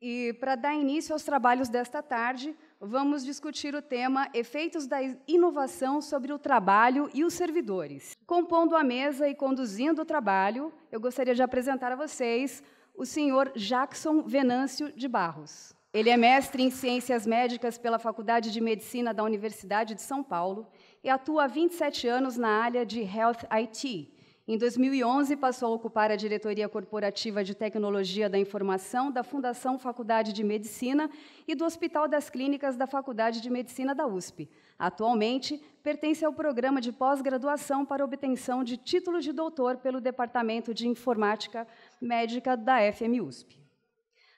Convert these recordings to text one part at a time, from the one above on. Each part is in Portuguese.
E para dar início aos trabalhos desta tarde, vamos discutir o tema Efeitos da Inovação sobre o Trabalho e os Servidores. Compondo a mesa e conduzindo o trabalho, eu gostaria de apresentar a vocês o senhor Jackson Venâncio de Barros. Ele é mestre em Ciências Médicas pela Faculdade de Medicina da Universidade de São Paulo e atua há 27 anos na área de Health IT. Em 2011, passou a ocupar a diretoria corporativa de tecnologia da informação da Fundação Faculdade de Medicina e do Hospital das Clínicas da Faculdade de Medicina da USP. Atualmente, pertence ao programa de pós-graduação para obtenção de título de doutor pelo Departamento de Informática Médica da FMUSP.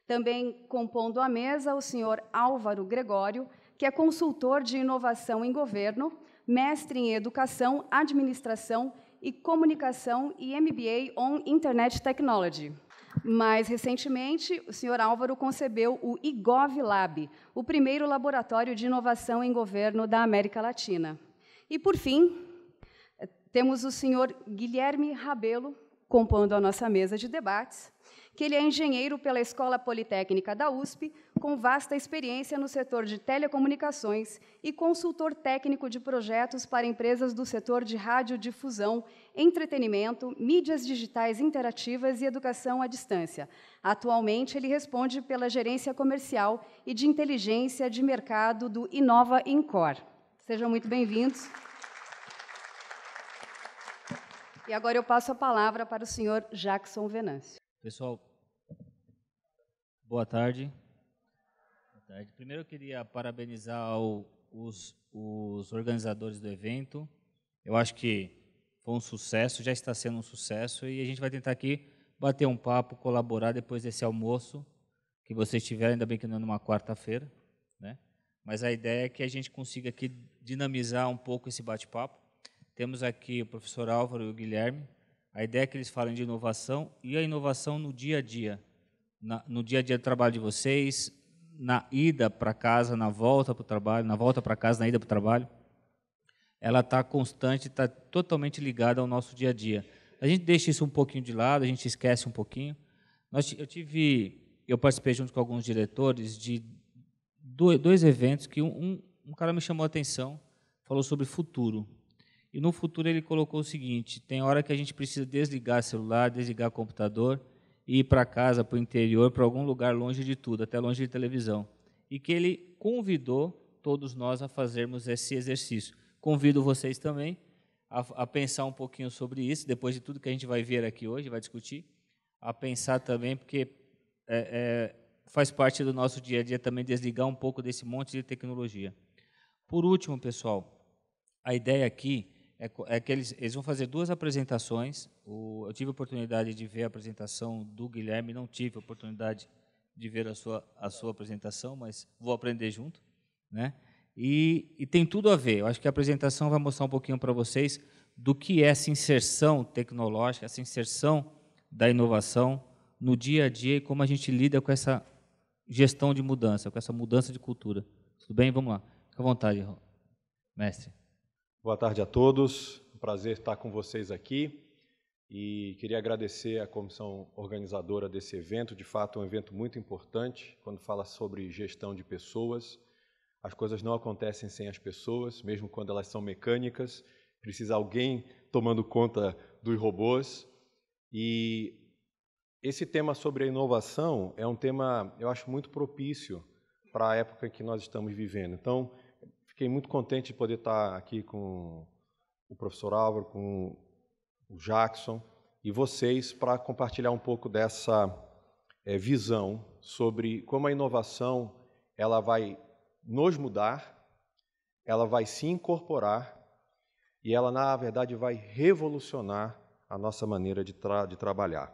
Também compondo a mesa o senhor Álvaro Gregório, que é consultor de inovação em governo, mestre em Educação, Administração e Comunicação e MBA on Internet Technology. Mais recentemente, o senhor Álvaro concebeu o IGOV Lab, o primeiro laboratório de inovação em governo da América Latina. E, por fim, temos o senhor Guilherme Rabelo compondo a nossa mesa de debates que ele é engenheiro pela Escola Politécnica da USP, com vasta experiência no setor de telecomunicações e consultor técnico de projetos para empresas do setor de radiodifusão, entretenimento, mídias digitais interativas e educação à distância. Atualmente, ele responde pela gerência comercial e de inteligência de mercado do Inova Incor. Sejam muito bem-vindos. E agora eu passo a palavra para o senhor Jackson Venâncio. Pessoal, boa tarde. boa tarde. Primeiro eu queria parabenizar os, os, organizadores do evento. Eu acho que foi um sucesso, já está sendo um sucesso e a gente vai tentar aqui bater um papo, colaborar depois desse almoço que vocês tiveram, ainda bem que não é numa quarta-feira, né? Mas a ideia é que a gente consiga aqui dinamizar um pouco esse bate-papo. Temos aqui o professor Álvaro e o Guilherme, a ideia é que eles falem de inovação e a inovação no dia a dia, na, no dia a dia do trabalho de vocês, na ida para casa, na volta para o trabalho, na volta para casa, na ida para o trabalho. Ela está constante, está totalmente ligada ao nosso dia a dia. A gente deixa isso um pouquinho de lado, a gente esquece um pouquinho. Nós, eu tive, eu participei junto com alguns diretores de dois, dois eventos que um, um, um cara me chamou a atenção, falou sobre futuro. E no futuro ele colocou o seguinte: tem hora que a gente precisa desligar celular, desligar computador e ir para casa, para o interior, para algum lugar longe de tudo, até longe de televisão. E que ele convidou todos nós a fazermos esse exercício. Convido vocês também a, a pensar um pouquinho sobre isso, depois de tudo que a gente vai ver aqui hoje, vai discutir, a pensar também, porque é, é, faz parte do nosso dia a dia também desligar um pouco desse monte de tecnologia. Por último, pessoal, a ideia aqui é, é que eles, eles, vão fazer duas apresentações. O, eu tive a oportunidade de ver a apresentação do Guilherme, não tive a oportunidade de ver a sua, a sua apresentação, mas vou aprender junto. Né? E, e tem tudo a ver. Eu acho que a apresentação vai mostrar um pouquinho para vocês do que é essa inserção tecnológica, essa inserção da inovação no dia a dia e como a gente lida com essa gestão de mudança, com essa mudança de cultura. Tudo bem? Vamos lá. Fique à vontade, mestre. Boa tarde a todos. Prazer estar com vocês aqui. E queria agradecer à comissão organizadora desse evento. De fato, é um evento muito importante quando fala sobre gestão de pessoas. As coisas não acontecem sem as pessoas, mesmo quando elas são mecânicas. Precisa alguém tomando conta dos robôs. E esse tema sobre a inovação é um tema, eu acho, muito propício para a época que nós estamos vivendo. Então, Fiquei muito contente de poder estar aqui com o professor Álvaro, com o Jackson e vocês para compartilhar um pouco dessa é, visão sobre como a inovação ela vai nos mudar, ela vai se incorporar e ela, na verdade, vai revolucionar a nossa maneira de, tra de trabalhar.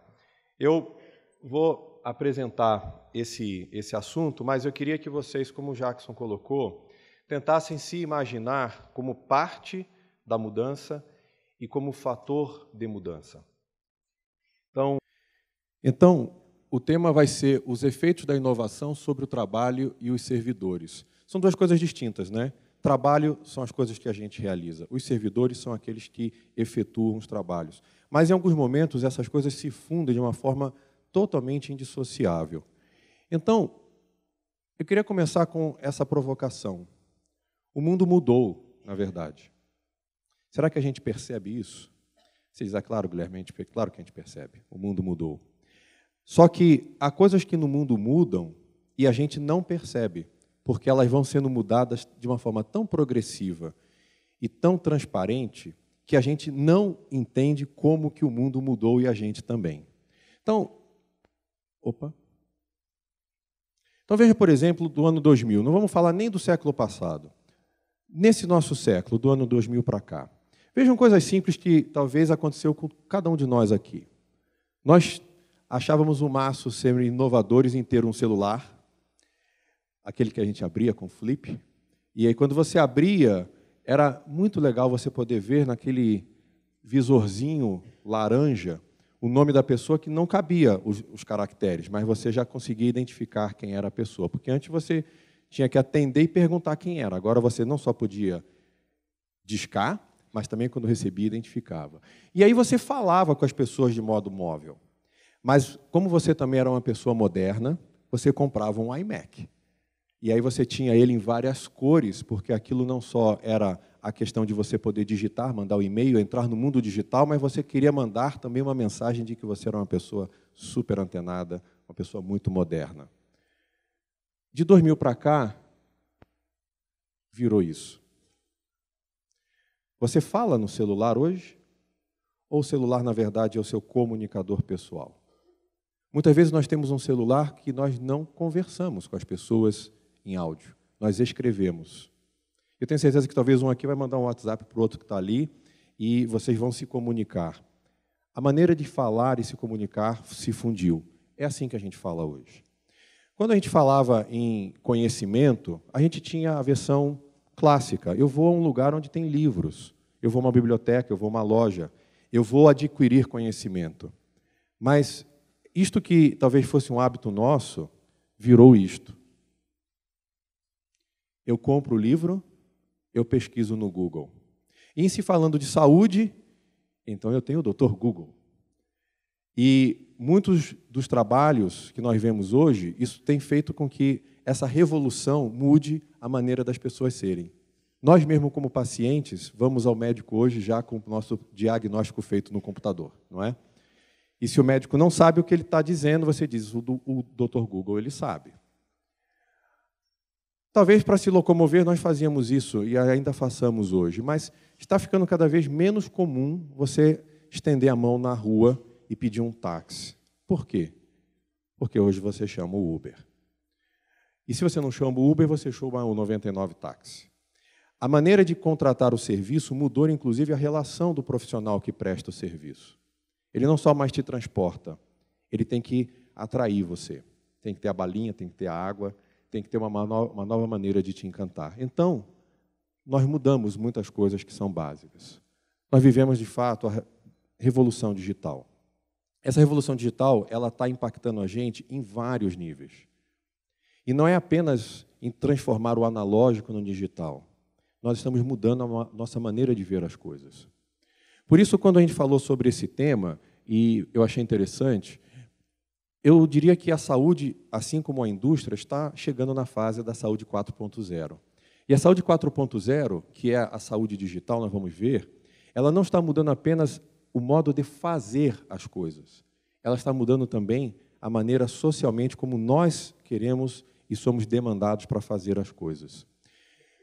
Eu vou apresentar esse, esse assunto, mas eu queria que vocês, como o Jackson colocou, tentassem se imaginar como parte da mudança e como fator de mudança. Então, então o tema vai ser os efeitos da inovação sobre o trabalho e os servidores. São duas coisas distintas, né? Trabalho são as coisas que a gente realiza, os servidores são aqueles que efetuam os trabalhos. Mas em alguns momentos essas coisas se fundem de uma forma totalmente indissociável. Então, eu queria começar com essa provocação. O mundo mudou, na verdade. Será que a gente percebe isso? Você diz, ah, claro, Guilherme, gente, claro que a gente percebe. O mundo mudou. Só que há coisas que no mundo mudam e a gente não percebe, porque elas vão sendo mudadas de uma forma tão progressiva e tão transparente que a gente não entende como que o mundo mudou e a gente também. Então, opa. Então veja, por exemplo, do ano 2000. Não vamos falar nem do século passado nesse nosso século, do ano 2000 para cá. Vejam coisas simples que talvez aconteceu com cada um de nós aqui. Nós achávamos o maço ser inovadores em ter um celular, aquele que a gente abria com flip, e aí quando você abria, era muito legal você poder ver naquele visorzinho laranja o nome da pessoa que não cabia os, os caracteres, mas você já conseguia identificar quem era a pessoa, porque antes você tinha que atender e perguntar quem era. Agora você não só podia discar, mas também quando recebia, identificava. E aí você falava com as pessoas de modo móvel. Mas como você também era uma pessoa moderna, você comprava um iMac. E aí você tinha ele em várias cores, porque aquilo não só era a questão de você poder digitar, mandar o um e-mail, entrar no mundo digital, mas você queria mandar também uma mensagem de que você era uma pessoa super antenada, uma pessoa muito moderna. De 2000 para cá, virou isso. Você fala no celular hoje? Ou o celular, na verdade, é o seu comunicador pessoal? Muitas vezes nós temos um celular que nós não conversamos com as pessoas em áudio, nós escrevemos. Eu tenho certeza que talvez um aqui vai mandar um WhatsApp para o outro que está ali e vocês vão se comunicar. A maneira de falar e se comunicar se fundiu. É assim que a gente fala hoje. Quando a gente falava em conhecimento, a gente tinha a versão clássica. Eu vou a um lugar onde tem livros, eu vou a uma biblioteca, eu vou a uma loja, eu vou adquirir conhecimento. Mas isto que talvez fosse um hábito nosso, virou isto. Eu compro o livro, eu pesquiso no Google. E em se falando de saúde, então eu tenho o doutor Google. E muitos dos trabalhos que nós vemos hoje, isso tem feito com que essa revolução mude a maneira das pessoas serem. Nós mesmo como pacientes vamos ao médico hoje já com o nosso diagnóstico feito no computador, não é? E se o médico não sabe o que ele está dizendo, você diz o, do, o Dr. Google ele sabe. Talvez para se locomover nós fazíamos isso e ainda façamos hoje, mas está ficando cada vez menos comum você estender a mão na rua e pedir um táxi. Por quê? Porque hoje você chama o Uber. E se você não chama o Uber, você chama o 99 táxi. A maneira de contratar o serviço mudou, inclusive, a relação do profissional que presta o serviço. Ele não só mais te transporta, ele tem que atrair você. Tem que ter a balinha, tem que ter a água, tem que ter uma, uma nova maneira de te encantar. Então, nós mudamos muitas coisas que são básicas. Nós vivemos, de fato, a revolução digital. Essa revolução digital ela está impactando a gente em vários níveis. E não é apenas em transformar o analógico no digital. Nós estamos mudando a nossa maneira de ver as coisas. Por isso, quando a gente falou sobre esse tema, e eu achei interessante, eu diria que a saúde, assim como a indústria, está chegando na fase da saúde 4.0. E a saúde 4.0, que é a saúde digital, nós vamos ver, ela não está mudando apenas o modo de fazer as coisas. Ela está mudando também a maneira socialmente como nós queremos e somos demandados para fazer as coisas.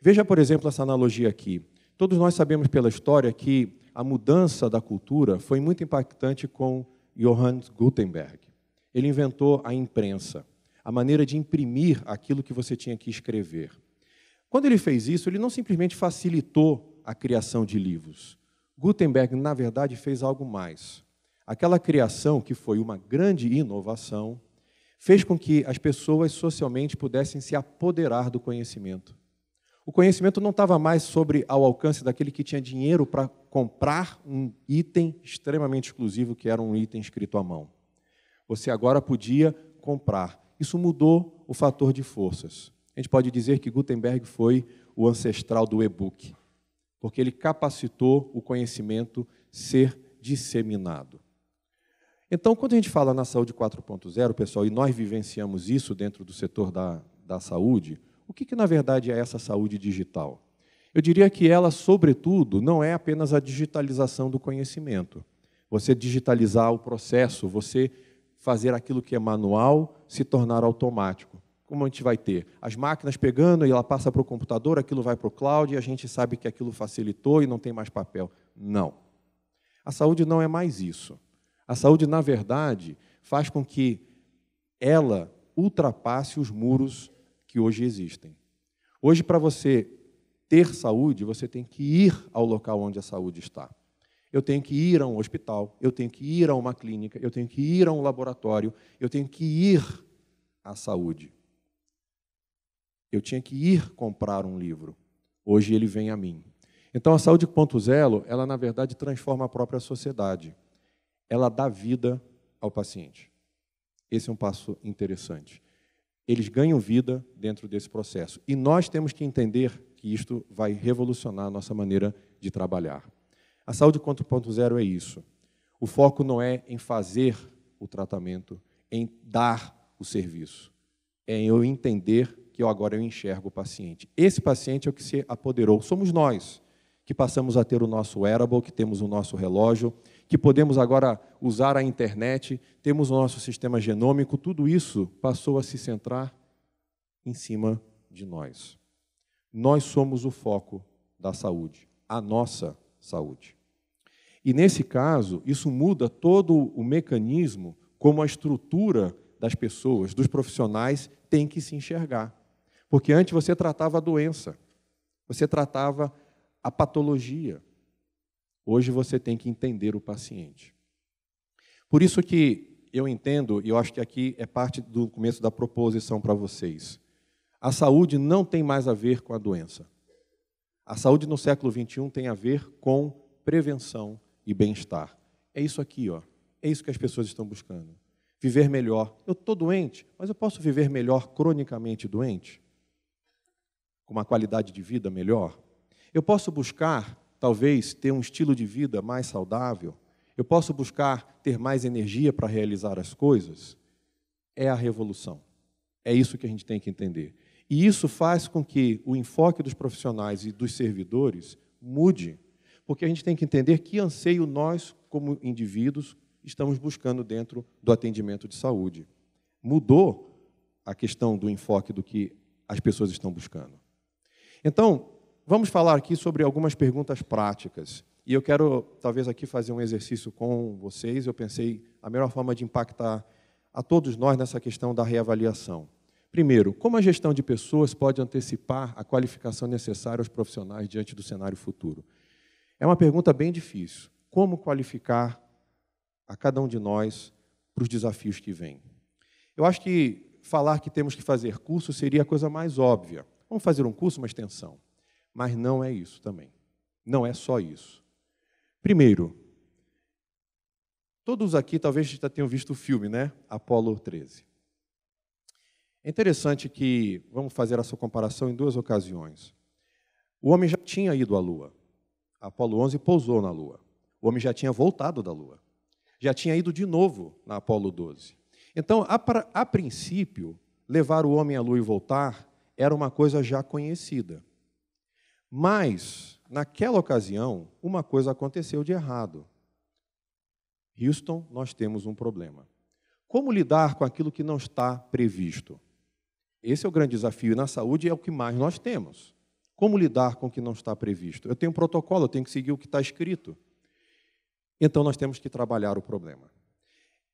Veja, por exemplo, essa analogia aqui. Todos nós sabemos pela história que a mudança da cultura foi muito impactante com Johannes Gutenberg. Ele inventou a imprensa, a maneira de imprimir aquilo que você tinha que escrever. Quando ele fez isso, ele não simplesmente facilitou a criação de livros. Gutenberg, na verdade, fez algo mais. Aquela criação, que foi uma grande inovação, fez com que as pessoas socialmente pudessem se apoderar do conhecimento. O conhecimento não estava mais sobre ao alcance daquele que tinha dinheiro para comprar um item extremamente exclusivo, que era um item escrito à mão. Você agora podia comprar. Isso mudou o fator de forças. A gente pode dizer que Gutenberg foi o ancestral do e-book porque ele capacitou o conhecimento ser disseminado. Então, quando a gente fala na saúde 4.0, pessoal, e nós vivenciamos isso dentro do setor da, da saúde, o que, que na verdade é essa saúde digital? Eu diria que ela, sobretudo, não é apenas a digitalização do conhecimento. Você digitalizar o processo, você fazer aquilo que é manual se tornar automático como a gente vai ter? As máquinas pegando e ela passa para o computador, aquilo vai para o cloud e a gente sabe que aquilo facilitou e não tem mais papel. Não. A saúde não é mais isso. A saúde, na verdade, faz com que ela ultrapasse os muros que hoje existem. Hoje, para você ter saúde, você tem que ir ao local onde a saúde está. Eu tenho que ir a um hospital, eu tenho que ir a uma clínica, eu tenho que ir a um laboratório, eu tenho que ir à saúde. Eu tinha que ir comprar um livro. Hoje ele vem a mim. Então a saúde ponto zero, ela na verdade transforma a própria sociedade. Ela dá vida ao paciente. Esse é um passo interessante. Eles ganham vida dentro desse processo. E nós temos que entender que isto vai revolucionar a nossa maneira de trabalhar. A saúde 4.0 é isso. O foco não é em fazer o tratamento, em dar o serviço. É em eu entender que eu, agora eu enxergo o paciente. Esse paciente é o que se apoderou. Somos nós que passamos a ter o nosso wearable, que temos o nosso relógio, que podemos agora usar a internet, temos o nosso sistema genômico, tudo isso passou a se centrar em cima de nós. Nós somos o foco da saúde, a nossa saúde. E nesse caso, isso muda todo o mecanismo como a estrutura das pessoas, dos profissionais, tem que se enxergar. Porque antes você tratava a doença, você tratava a patologia. Hoje você tem que entender o paciente. Por isso que eu entendo, e eu acho que aqui é parte do começo da proposição para vocês. A saúde não tem mais a ver com a doença. A saúde no século XXI tem a ver com prevenção e bem-estar. É isso aqui, ó. É isso que as pessoas estão buscando. Viver melhor. Eu estou doente, mas eu posso viver melhor cronicamente doente? com uma qualidade de vida melhor? Eu posso buscar, talvez, ter um estilo de vida mais saudável? Eu posso buscar ter mais energia para realizar as coisas? É a revolução. É isso que a gente tem que entender. E isso faz com que o enfoque dos profissionais e dos servidores mude, porque a gente tem que entender que anseio nós, como indivíduos, estamos buscando dentro do atendimento de saúde. Mudou a questão do enfoque do que as pessoas estão buscando. Então, vamos falar aqui sobre algumas perguntas práticas. E eu quero, talvez, aqui fazer um exercício com vocês. Eu pensei a melhor forma de impactar a todos nós nessa questão da reavaliação. Primeiro, como a gestão de pessoas pode antecipar a qualificação necessária aos profissionais diante do cenário futuro? É uma pergunta bem difícil. Como qualificar a cada um de nós para os desafios que vêm? Eu acho que falar que temos que fazer curso seria a coisa mais óbvia. Vamos fazer um curso, uma extensão. Mas não é isso também. Não é só isso. Primeiro, todos aqui talvez já tenham visto o filme, né? Apolo 13. É interessante que, vamos fazer essa comparação em duas ocasiões. O homem já tinha ido à Lua. Apolo 11 pousou na Lua. O homem já tinha voltado da Lua. Já tinha ido de novo na Apolo 12. Então, a, a princípio, levar o homem à Lua e voltar era uma coisa já conhecida. Mas, naquela ocasião, uma coisa aconteceu de errado. Houston, nós temos um problema. Como lidar com aquilo que não está previsto? Esse é o grande desafio e na saúde é o que mais nós temos. Como lidar com o que não está previsto? Eu tenho um protocolo, eu tenho que seguir o que está escrito. Então nós temos que trabalhar o problema.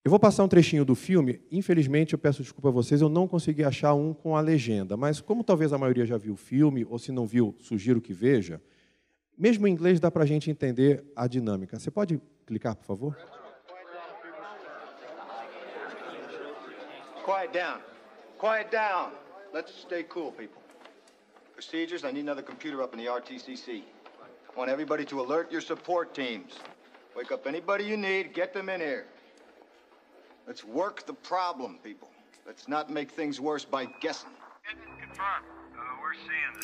Eu vou passar um trechinho do filme. Infelizmente, eu peço desculpa a vocês, eu não consegui achar um com a legenda. Mas, como talvez a maioria já viu o filme, ou se não viu, sugiro que veja. Mesmo em inglês, dá para a gente entender a dinâmica. Você pode clicar, por favor? Quiet down. Quiet down. Let's stay cool, people. Procedures, I need another computer up in the RTCC. I want everybody to alert your support teams. Wake up anybody you need, get them in here. Let's work the problem, people. Let's not make things worse by guessing. Confirmed. Uh, we're seeing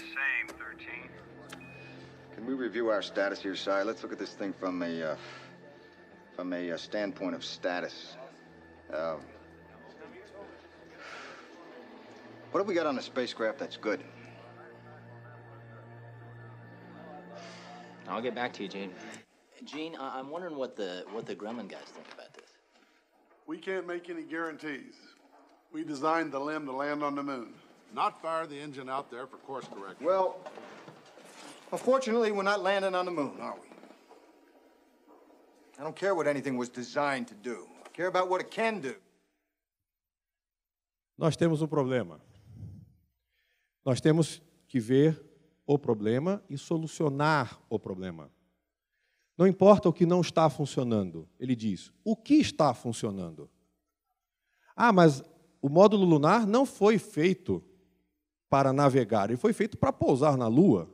the same, 13. Can we review our status here, Sai? Let's look at this thing from a, uh, from a uh, standpoint of status. Um, what have we got on the spacecraft that's good? I'll get back to you, Gene. Gene, I- I'm wondering what the what the Gremlin guys think about. We can't make any guarantees. We designed the limb to land on the moon. Not fire the engine out there for course correction. Well, unfortunately, we're not landing on the moon, are we? I don't care what anything was designed to do. I care about what it can do. Nós temos um problema. Nós temos que ver o problema e solucionar o problema. Não importa o que não está funcionando, ele diz, o que está funcionando? Ah, mas o módulo lunar não foi feito para navegar, ele foi feito para pousar na Lua.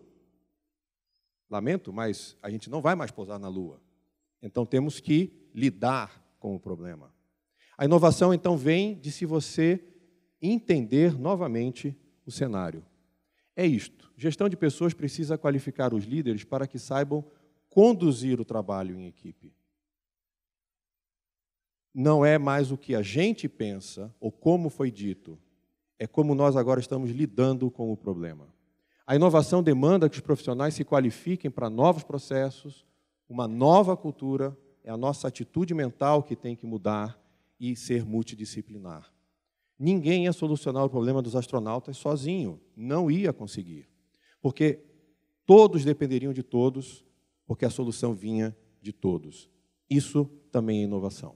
Lamento, mas a gente não vai mais pousar na Lua. Então temos que lidar com o problema. A inovação então vem de se você entender novamente o cenário. É isto. Gestão de pessoas precisa qualificar os líderes para que saibam conduzir o trabalho em equipe. Não é mais o que a gente pensa ou como foi dito, é como nós agora estamos lidando com o problema. A inovação demanda que os profissionais se qualifiquem para novos processos, uma nova cultura, é a nossa atitude mental que tem que mudar e ser multidisciplinar. Ninguém ia solucionar o problema dos astronautas sozinho, não ia conseguir, porque todos dependeriam de todos porque a solução vinha de todos. Isso também é inovação.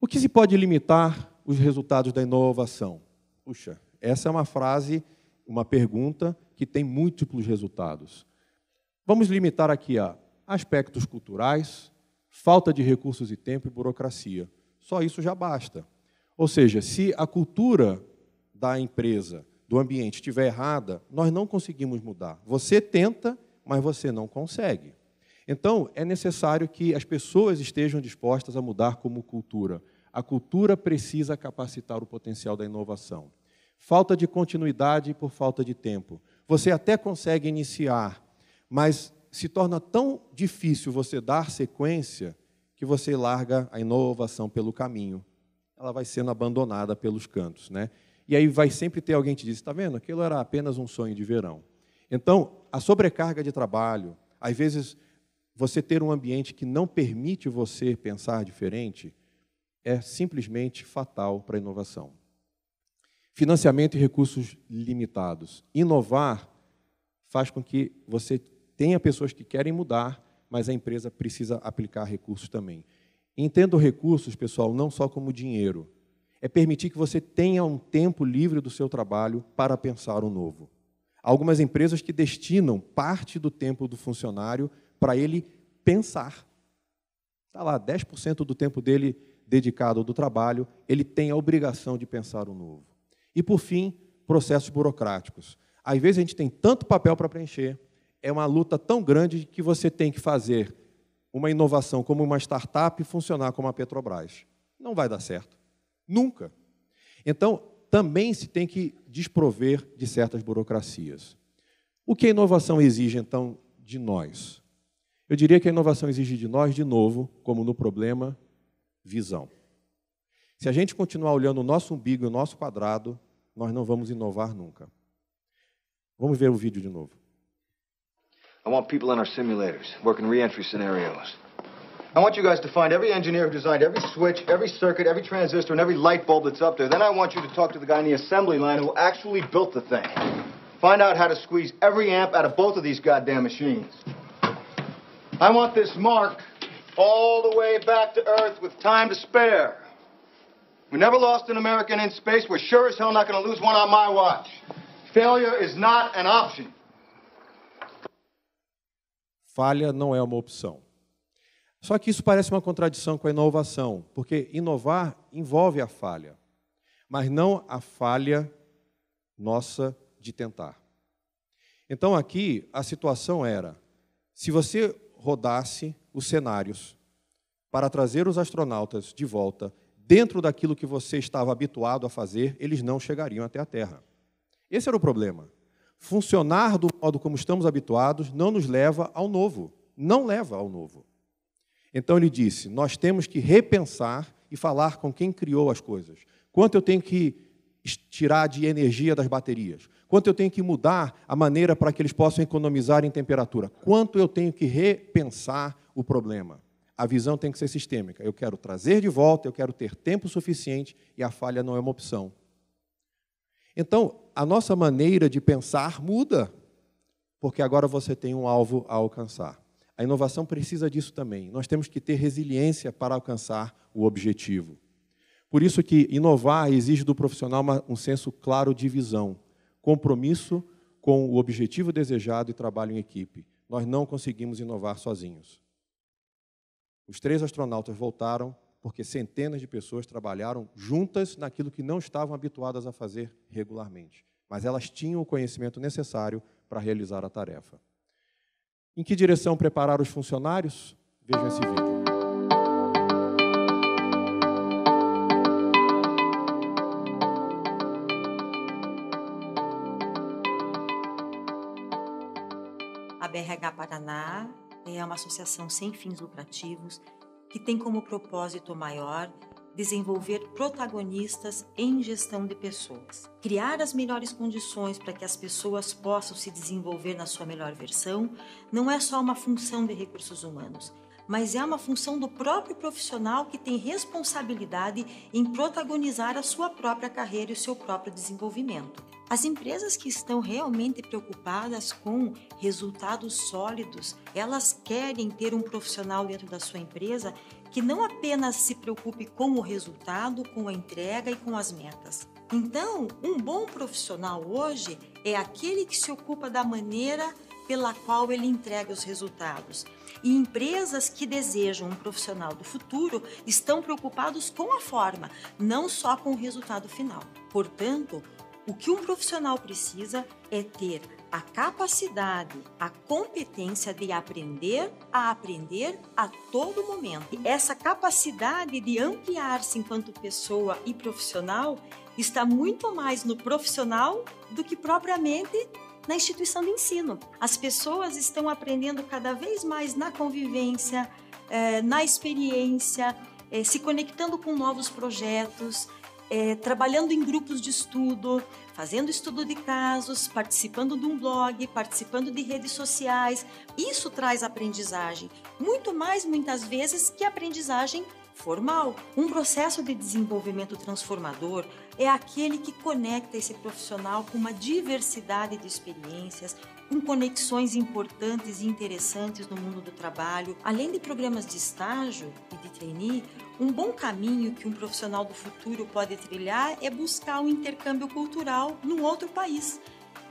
O que se pode limitar os resultados da inovação? Puxa, essa é uma frase, uma pergunta que tem múltiplos resultados. Vamos limitar aqui a aspectos culturais, falta de recursos e tempo e burocracia. Só isso já basta. Ou seja, se a cultura da empresa, do ambiente estiver errada, nós não conseguimos mudar. Você tenta, mas você não consegue. Então, é necessário que as pessoas estejam dispostas a mudar como cultura. A cultura precisa capacitar o potencial da inovação. Falta de continuidade por falta de tempo. Você até consegue iniciar, mas se torna tão difícil você dar sequência que você larga a inovação pelo caminho. Ela vai sendo abandonada pelos cantos, né? E aí vai sempre ter alguém que te diz: "Está vendo? Aquilo era apenas um sonho de verão." Então, a sobrecarga de trabalho, às vezes você ter um ambiente que não permite você pensar diferente, é simplesmente fatal para a inovação. Financiamento e recursos limitados. Inovar faz com que você tenha pessoas que querem mudar, mas a empresa precisa aplicar recursos também. Entendo recursos, pessoal, não só como dinheiro. É permitir que você tenha um tempo livre do seu trabalho para pensar o novo algumas empresas que destinam parte do tempo do funcionário para ele pensar. Está lá, 10% do tempo dele dedicado ao trabalho, ele tem a obrigação de pensar o novo. E, por fim, processos burocráticos. Às vezes a gente tem tanto papel para preencher, é uma luta tão grande que você tem que fazer uma inovação como uma startup funcionar como a Petrobras. Não vai dar certo. Nunca. Então, também se tem que desprover de certas burocracias. O que a inovação exige, então, de nós? Eu diria que a inovação exige de nós, de novo, como no problema, visão. Se a gente continuar olhando o nosso umbigo e o nosso quadrado, nós não vamos inovar nunca. Vamos ver o vídeo de novo. I want people in our simulators, working reentry scenarios. I want you guys to find every engineer who designed every switch, every circuit, every transistor, and every light bulb that's up there. Then I want you to talk to the guy in the assembly line who actually built the thing. Find out how to squeeze every amp out of both of these goddamn machines. I want this mark all the way back to Earth with time to spare. We never lost an American in space. We're sure as hell not going to lose one on my watch. Failure is not an option. Falha não é uma opção. Só que isso parece uma contradição com a inovação, porque inovar envolve a falha, mas não a falha nossa de tentar. Então aqui a situação era: se você rodasse os cenários para trazer os astronautas de volta dentro daquilo que você estava habituado a fazer, eles não chegariam até a Terra. Esse era o problema. Funcionar do modo como estamos habituados não nos leva ao novo, não leva ao novo. Então ele disse: Nós temos que repensar e falar com quem criou as coisas. Quanto eu tenho que tirar de energia das baterias? Quanto eu tenho que mudar a maneira para que eles possam economizar em temperatura? Quanto eu tenho que repensar o problema? A visão tem que ser sistêmica. Eu quero trazer de volta, eu quero ter tempo suficiente e a falha não é uma opção. Então, a nossa maneira de pensar muda, porque agora você tem um alvo a alcançar. A inovação precisa disso também. Nós temos que ter resiliência para alcançar o objetivo. Por isso que inovar exige do profissional um senso claro de visão, compromisso com o objetivo desejado e trabalho em equipe. Nós não conseguimos inovar sozinhos. Os três astronautas voltaram porque centenas de pessoas trabalharam juntas naquilo que não estavam habituadas a fazer regularmente, mas elas tinham o conhecimento necessário para realizar a tarefa. Em que direção preparar os funcionários? Vejam esse vídeo. A BRH Paraná é uma associação sem fins lucrativos que tem como propósito maior desenvolver protagonistas em gestão de pessoas, criar as melhores condições para que as pessoas possam se desenvolver na sua melhor versão, não é só uma função de recursos humanos, mas é uma função do próprio profissional que tem responsabilidade em protagonizar a sua própria carreira e o seu próprio desenvolvimento. As empresas que estão realmente preocupadas com resultados sólidos, elas querem ter um profissional dentro da sua empresa que não apenas se preocupe com o resultado, com a entrega e com as metas. Então, um bom profissional hoje é aquele que se ocupa da maneira pela qual ele entrega os resultados. E empresas que desejam um profissional do futuro estão preocupados com a forma, não só com o resultado final. Portanto, o que um profissional precisa é ter a capacidade, a competência de aprender a aprender a todo momento. E essa capacidade de ampliar-se enquanto pessoa e profissional está muito mais no profissional do que propriamente na instituição de ensino. As pessoas estão aprendendo cada vez mais na convivência, eh, na experiência, eh, se conectando com novos projetos, eh, trabalhando em grupos de estudo, fazendo estudo de casos, participando de um blog, participando de redes sociais. Isso traz aprendizagem, muito mais muitas vezes que aprendizagem formal. Um processo de desenvolvimento transformador é aquele que conecta esse profissional com uma diversidade de experiências, com conexões importantes e interessantes no mundo do trabalho. Além de programas de estágio e de trainee, um bom caminho que um profissional do futuro pode trilhar é buscar um intercâmbio cultural num outro país.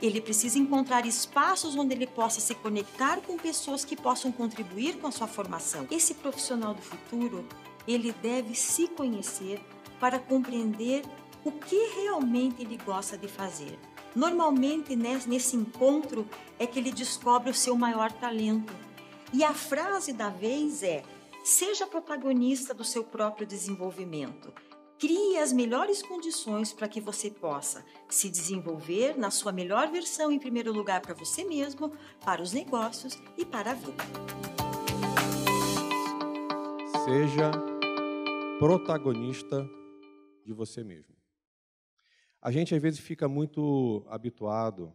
Ele precisa encontrar espaços onde ele possa se conectar com pessoas que possam contribuir com a sua formação. Esse profissional do futuro, ele deve se conhecer para compreender o que realmente ele gosta de fazer. Normalmente, né, nesse encontro, é que ele descobre o seu maior talento. E a frase da vez é: Seja protagonista do seu próprio desenvolvimento. Crie as melhores condições para que você possa se desenvolver na sua melhor versão, em primeiro lugar, para você mesmo, para os negócios e para a vida. Seja protagonista de você mesmo. A gente, às vezes, fica muito habituado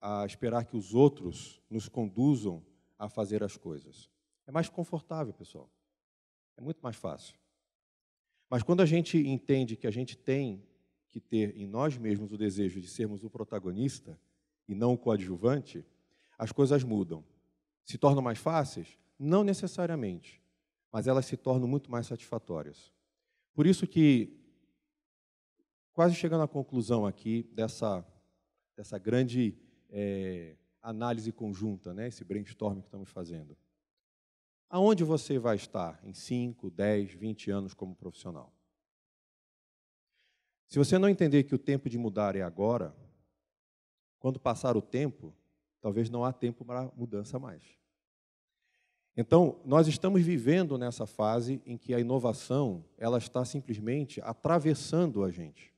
a esperar que os outros nos conduzam a fazer as coisas. É mais confortável, pessoal. É muito mais fácil. Mas quando a gente entende que a gente tem que ter em nós mesmos o desejo de sermos o protagonista e não o coadjuvante, as coisas mudam. Se tornam mais fáceis? Não necessariamente, mas elas se tornam muito mais satisfatórias. Por isso que, quase chegando à conclusão aqui dessa, dessa grande é, análise conjunta, né, esse brainstorm que estamos fazendo aonde você vai estar em 5, 10, 20 anos como profissional? Se você não entender que o tempo de mudar é agora, quando passar o tempo, talvez não há tempo para mudança mais. Então, nós estamos vivendo nessa fase em que a inovação, ela está simplesmente atravessando a gente.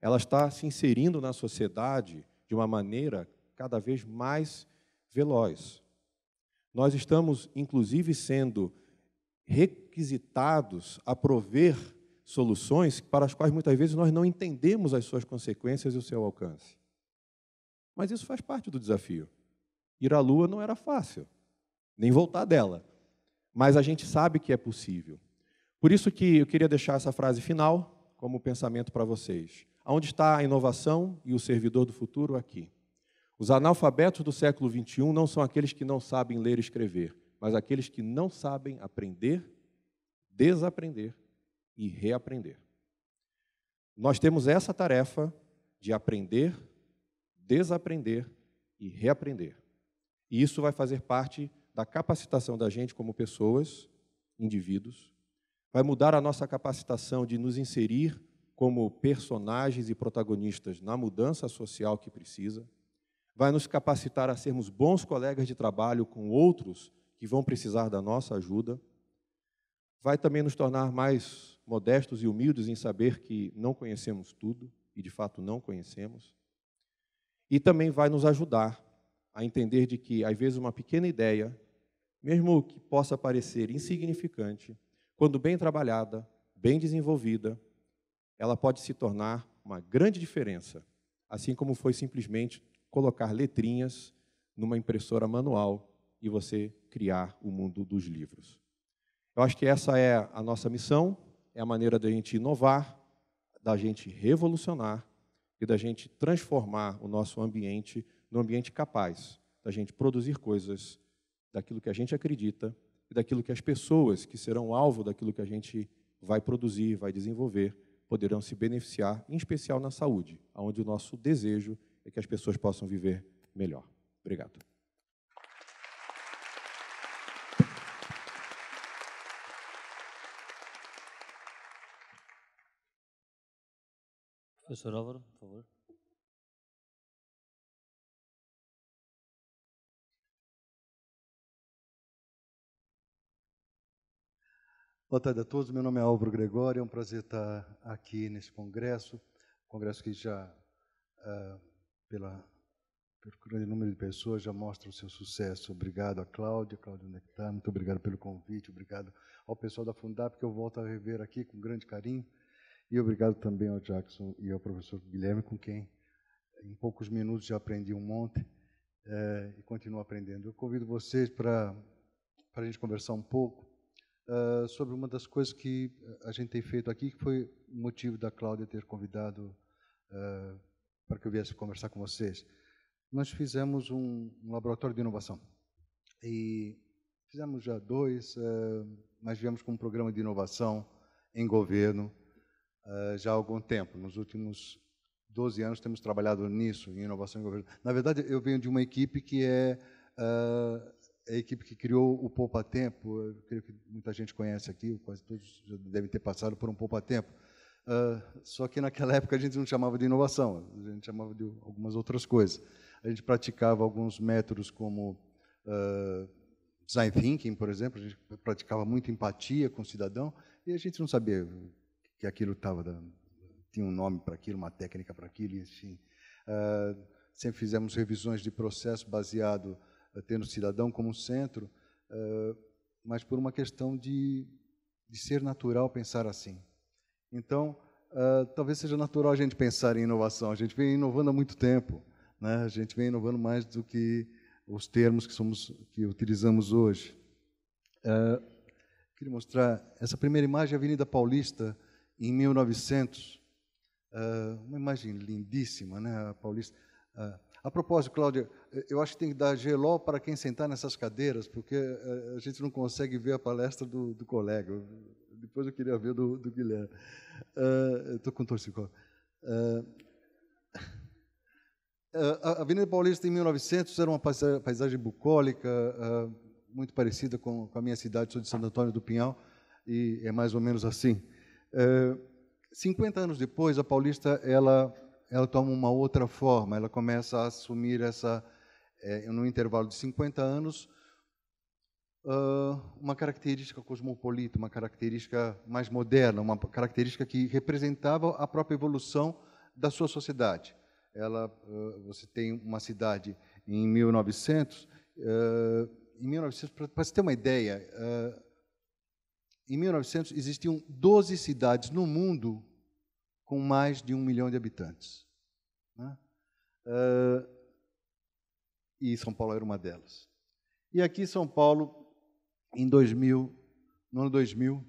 Ela está se inserindo na sociedade de uma maneira cada vez mais veloz. Nós estamos, inclusive, sendo requisitados a prover soluções para as quais muitas vezes nós não entendemos as suas consequências e o seu alcance. Mas isso faz parte do desafio. Ir à Lua não era fácil, nem voltar dela. Mas a gente sabe que é possível. Por isso que eu queria deixar essa frase final como pensamento para vocês. Onde está a inovação e o servidor do futuro? Aqui. Os analfabetos do século XXI não são aqueles que não sabem ler e escrever, mas aqueles que não sabem aprender, desaprender e reaprender. Nós temos essa tarefa de aprender, desaprender e reaprender. E isso vai fazer parte da capacitação da gente como pessoas, indivíduos, vai mudar a nossa capacitação de nos inserir como personagens e protagonistas na mudança social que precisa vai nos capacitar a sermos bons colegas de trabalho com outros que vão precisar da nossa ajuda, vai também nos tornar mais modestos e humildes em saber que não conhecemos tudo, e de fato não conhecemos, e também vai nos ajudar a entender de que, às vezes, uma pequena ideia, mesmo que possa parecer insignificante, quando bem trabalhada, bem desenvolvida, ela pode se tornar uma grande diferença, assim como foi simplesmente colocar letrinhas numa impressora manual e você criar o mundo dos livros. Eu acho que essa é a nossa missão, é a maneira da gente inovar, da gente revolucionar e da gente transformar o nosso ambiente num ambiente capaz da gente produzir coisas daquilo que a gente acredita e daquilo que as pessoas que serão alvo daquilo que a gente vai produzir, vai desenvolver, poderão se beneficiar, em especial na saúde, onde o nosso desejo e que as pessoas possam viver melhor. Obrigado. Professor Álvaro, por favor. Boa tarde a todos. Meu nome é Álvaro Gregório. É um prazer estar aqui nesse congresso, congresso que já uh, pela, pelo grande número de pessoas, já mostra o seu sucesso. Obrigado a Cláudia, Cláudia Nectar, muito obrigado pelo convite, obrigado ao pessoal da Fundap, que eu volto a rever aqui com grande carinho, e obrigado também ao Jackson e ao professor Guilherme, com quem em poucos minutos já aprendi um monte é, e continuo aprendendo. Eu convido vocês para a gente conversar um pouco Uh, sobre uma das coisas que a gente tem feito aqui, que foi o motivo da Cláudia ter convidado uh, para que eu viesse conversar com vocês, nós fizemos um, um laboratório de inovação. E fizemos já dois, uh, mas viemos com um programa de inovação em governo uh, já há algum tempo. Nos últimos 12 anos temos trabalhado nisso, em inovação em governo. Na verdade, eu venho de uma equipe que é uh, a equipe que criou o Poupa Tempo. Eu creio que muita gente conhece aqui, quase todos devem ter passado por um Poupa Tempo Uh, só que naquela época a gente não chamava de inovação, a gente chamava de algumas outras coisas. A gente praticava alguns métodos como uh, design thinking, por exemplo, a gente praticava muita empatia com o cidadão e a gente não sabia que aquilo tava da, tinha um nome para aquilo, uma técnica para aquilo, enfim. Uh, sempre fizemos revisões de processo baseado tendo o cidadão como centro, mas por uma questão de, de ser natural pensar assim. Então, uh, talvez seja natural a gente pensar em inovação. A gente vem inovando há muito tempo, né? A gente vem inovando mais do que os termos que somos que utilizamos hoje. Uh, queria mostrar essa primeira imagem, da Avenida Paulista em 1900, uh, ah, uma imagem lindíssima, né? A Paulista. A propósito, Cláudia, eu acho que tem que dar geló para quem sentar nessas cadeiras, porque a gente não consegue ver a palestra do, do colega. Depois eu queria ver do, do Guilherme. Uh, ah, Estou com torcicolo. Uh, ah, ah, a Avenida Paulista, em 1900, era uma paisagem bucólica, uh, muito parecida com, com, a minha cidade, sou de Santo Antônio do Pinhal, e é mais ou menos assim. Uh, 50 anos depois, a Paulista ela, ela toma uma outra forma, ela começa a assumir essa, é, eh, no intervalo de 50 anos, ah, uma característica cosmopolita, uma característica mais moderna, uma característica que representava a própria evolução da sua sociedade. Ela, ah, você tem uma cidade em 1900, ah, em 1900 para se ter uma ideia, em 1900 existiam 12 cidades no mundo com mais de um milhão de habitantes. Né? e São Paulo era uma delas. E aqui São Paulo em 2000, no ano 2000, uh,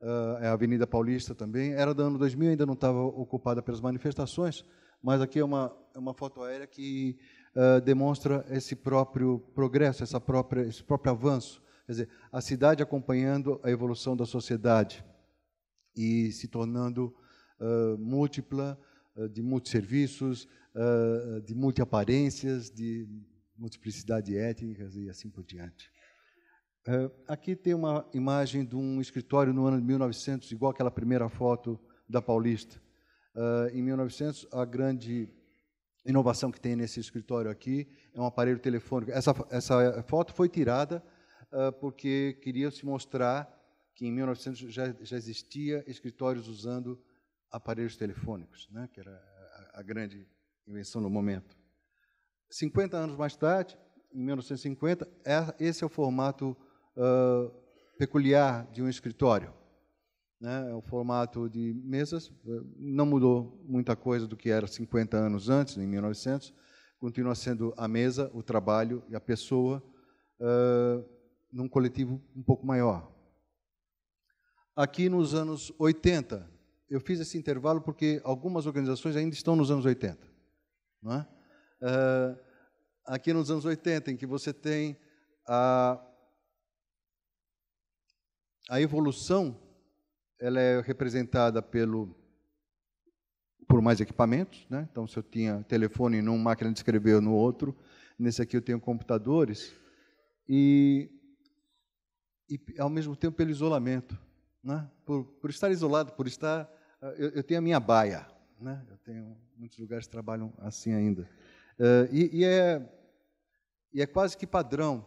ah, é a Avenida Paulista também, era do ano 2000, ainda não estava ocupada pelas manifestações, mas aqui é uma, é uma foto aérea que uh, demonstra esse próprio progresso, essa própria, esse próprio avanço, quer dizer, a cidade acompanhando a evolução da sociedade e se tornando uh, múltipla, uh, de muitos serviços, uh, de aparências, de multiplicidade étnicas e assim por diante. É, aqui tem uma imagem de um escritório no ano de 1900, igual aquela primeira foto da Paulista. É, em 1900, a grande inovação que tem nesse escritório aqui é um aparelho telefônico. Essa, essa foto foi tirada é, porque queria se mostrar que em 1900 já, já existia escritórios usando aparelhos telefônicos, né, que era a, a grande invenção do momento. 50 anos mais tarde, em 1950, esse é o formato uh, peculiar de um escritório. Né? É o formato de mesas, eh, não mudou muita coisa do que era 50 anos antes, em 1900, continua sendo a mesa, o trabalho e a pessoa uh, num coletivo um pouco maior. Aqui nos anos 80, eu fiz esse intervalo porque algumas organizações ainda estão nos anos 80. Não é? Uh, aqui nos anos 80, em que você tem a a evolução ela é representada pelo por mais equipamentos, né? Então, se eu tinha telefone numa máquina de escrever no outro, nesse aqui eu tenho computadores e, e ao mesmo tempo pelo isolamento, né? Por, por estar isolado, por estar, eh, eu, eu tenho a minha baia, né? Eu tenho muitos lugares trabalham assim ainda uh, e, e é e é quase que padrão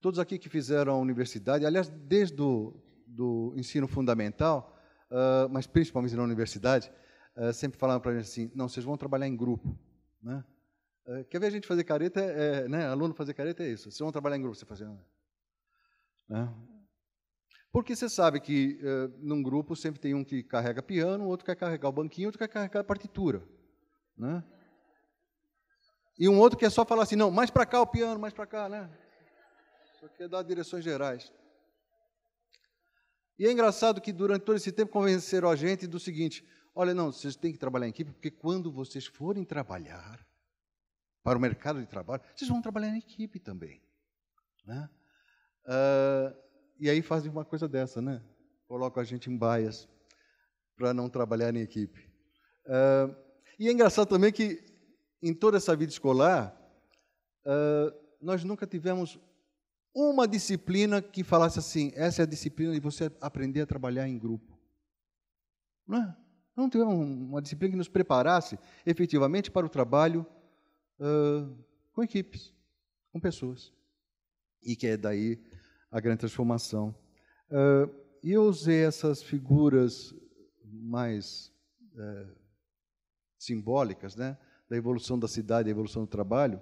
Todos aqui que fizeram a universidade, aliás, desde o do ensino fundamental, uh, mas principalmente na universidade, uh, sempre falaram para mim assim: não, vocês vão trabalhar em grupo. Né? Uh, quer ver a gente fazer careta? É, né? Aluno fazer careta é isso. Vocês vão trabalhar em grupo. Você fazendo. né? Porque você sabe que num grupo sempre tem um que carrega piano, outro quer carregar o banquinho, outro quer carregar a partitura. Né? E um outro quer só falar assim: não, mais para cá o piano, mais para cá. Né? só quer dar direções gerais. E é engraçado que durante todo esse tempo convenceram a gente do seguinte: olha, não, vocês têm que trabalhar em equipe, porque quando vocês forem trabalhar para o mercado de trabalho, vocês vão trabalhar em equipe também. Né? Uh, e aí fazem uma coisa dessa, né? Colocam a gente em baias para não trabalhar em equipe. Uh, e é engraçado também que em toda essa vida escolar, uh, nós nunca tivemos uma disciplina que falasse assim: essa é a disciplina de você aprender a trabalhar em grupo. Não é? Não tivemos uma disciplina que nos preparasse efetivamente para o trabalho uh, com equipes, com pessoas. E que é daí a grande transformação. Uh, e eu usei essas figuras mais uh, simbólicas, né? da evolução da cidade, da evolução do trabalho,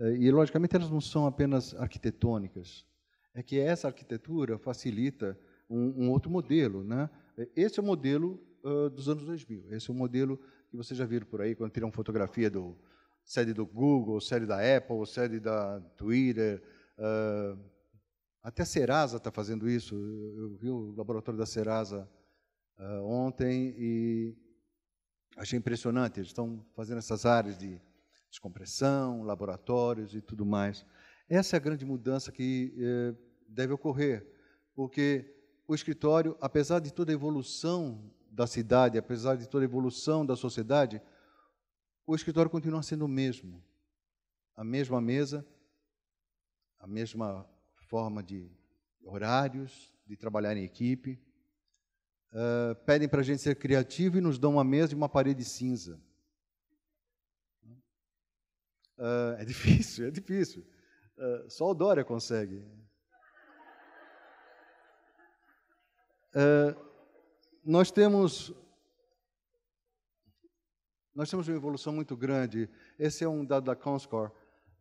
eh, e, logicamente, elas não são apenas arquitetônicas. É que essa arquitetura facilita um, um outro modelo. Né? Esse é o modelo uh, dos anos 2000. Esse é o modelo que vocês já viram por aí, quando tiram fotografia do sede do Google, sede da Apple, sede da Twitter. Uh, até a Serasa está fazendo isso. Eu, vi o laboratório da Serasa uh, ontem e achei impressionante. Eles estão fazendo essas áreas de descompressão, laboratórios e tudo mais. Essa é a grande mudança que eh, deve ocorrer, porque o escritório, apesar de toda a evolução da cidade, apesar de toda a evolução da sociedade, o escritório continua sendo o mesmo. A mesma mesa, a mesma forma de horários, de trabalhar em equipe. Uh, pedem para a gente ser criativo e nos dão uma mesa e uma parede cinza. Uh, é difícil, é difícil. Uh, só o Dória consegue. Uh, nós temos nós temos uma evolução muito grande. Esse é um dado da Comscore,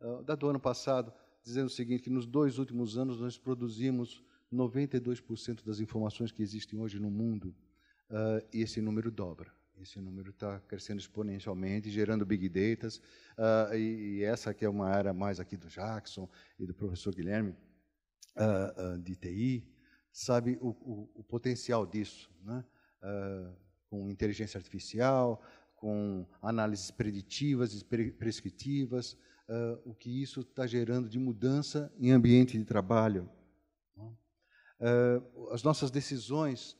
uh, dado do ano passado, dizendo o seguinte, que nos dois últimos anos nós produzimos 92% das informações que existem hoje no mundo, uh, e esse número dobra esse número está crescendo exponencialmente, gerando big data. Uh, ah, e, e, essa que é uma área mais aqui do Jackson e do professor Guilherme uh, uh, de TI, sabe o, o, o potencial disso, né? com inteligência artificial, com análises preditivas e prescritivas, o que isso está gerando de mudança em ambiente de trabalho. Né? as nossas decisões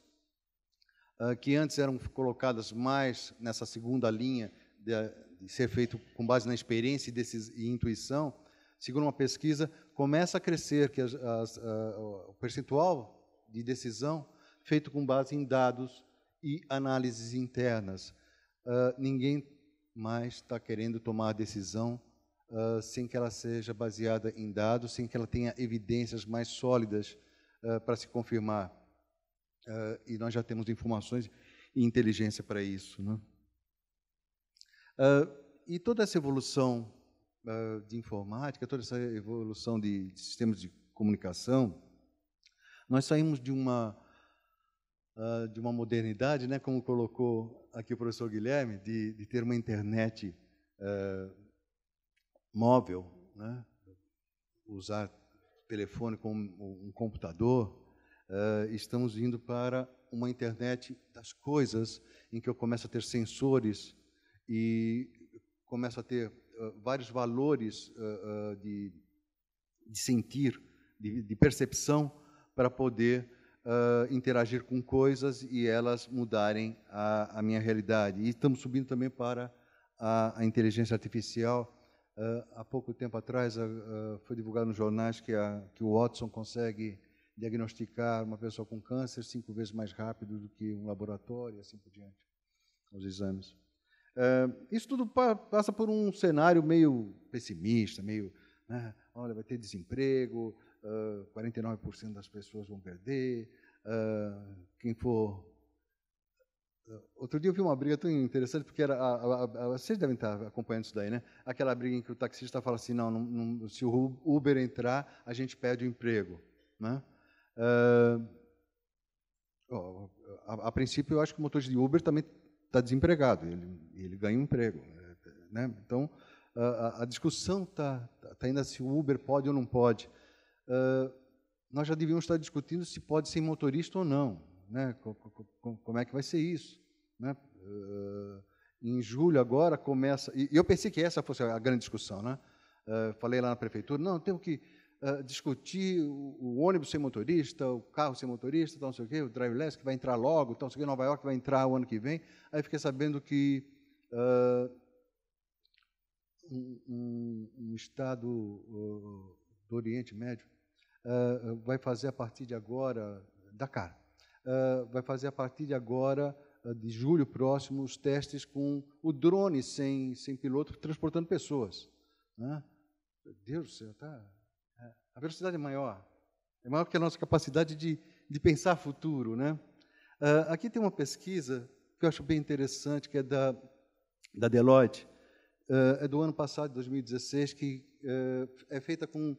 ah, que antes eram colocadas mais nessa segunda linha de, de ser feito com base na experiência e, desses, e, intuição, segundo uma pesquisa, começa a crescer que as, as, a, ah, o percentual de decisão feito com base em dados e análises internas. Uh, ninguém mais está querendo tomar decisão uh, sem que ela seja baseada em dados, sem que ela tenha evidências mais sólidas uh, para se confirmar. Uh, e nós já temos informações e inteligência para isso. Né? Uh, e toda essa evolução uh, de informática, toda essa evolução de, de, sistemas de comunicação, nós saímos de uma de uma modernidade, né, como colocou aqui o professor Guilherme, de, de ter uma internet móvel, né, usar telefone como um computador, Uh, estamos indo para uma internet das coisas, em que eu começo a ter sensores e começo a ter uh, vários valores uh, de, de, sentir, de, de percepção, para poder interagir com coisas e elas mudarem a, a, minha realidade. E estamos subindo também para a, a inteligência artificial. há pouco tempo atrás foi divulgado nos jornais que, a, que o Watson consegue diagnosticar uma pessoa com câncer cinco vezes mais rápido do que um laboratório e assim por diante, os exames. É, isso tudo passa por um cenário meio pessimista, meio, né, olha, vai ter desemprego, uh, eh, 49% das pessoas vão perder, uh, quem for... Outro dia eu vi uma briga tão interessante, porque era a, a, a, vocês devem estar acompanhando isso daí, né? Aquela briga em que o taxista fala assim, não, não, não se o Uber entrar, a gente perde o emprego. Né? Uh, a, a, princípio, eu acho que o motorista de Uber também está desempregado, ele, ele ganha um emprego. É, né? Então, a, a discussão está tá, tá ainda se o Uber pode ou não pode. Uh, nós já devíamos estar discutindo se pode ser motorista ou não. Né? Como é que vai ser isso? Né? Uh, em julho agora começa. E eu pensei que essa fosse a grande discussão, né? Uh, falei lá na prefeitura, não, temos que uh, discutir o, o, ônibus sem motorista, o carro sem motorista, tal, não sei o quê, o driveless que vai entrar logo, tal, não sei o quê, Nova York vai entrar o ano que vem. Aí fiquei sabendo que uh, um, um, estado uh, do Oriente Médio vai fazer a partir de agora, Dakar, vai fazer a partir de agora de julho próximo os testes com o drone sem, sem piloto transportando pessoas. Né? Meu Deus do céu, tá, a velocidade é maior. É maior que a nossa capacidade de, de pensar futuro. Né? Uh, aqui tem uma pesquisa que eu acho bem interessante, que é da, da Deloitte, uh, é do ano passado, 2016, que uh, é feita com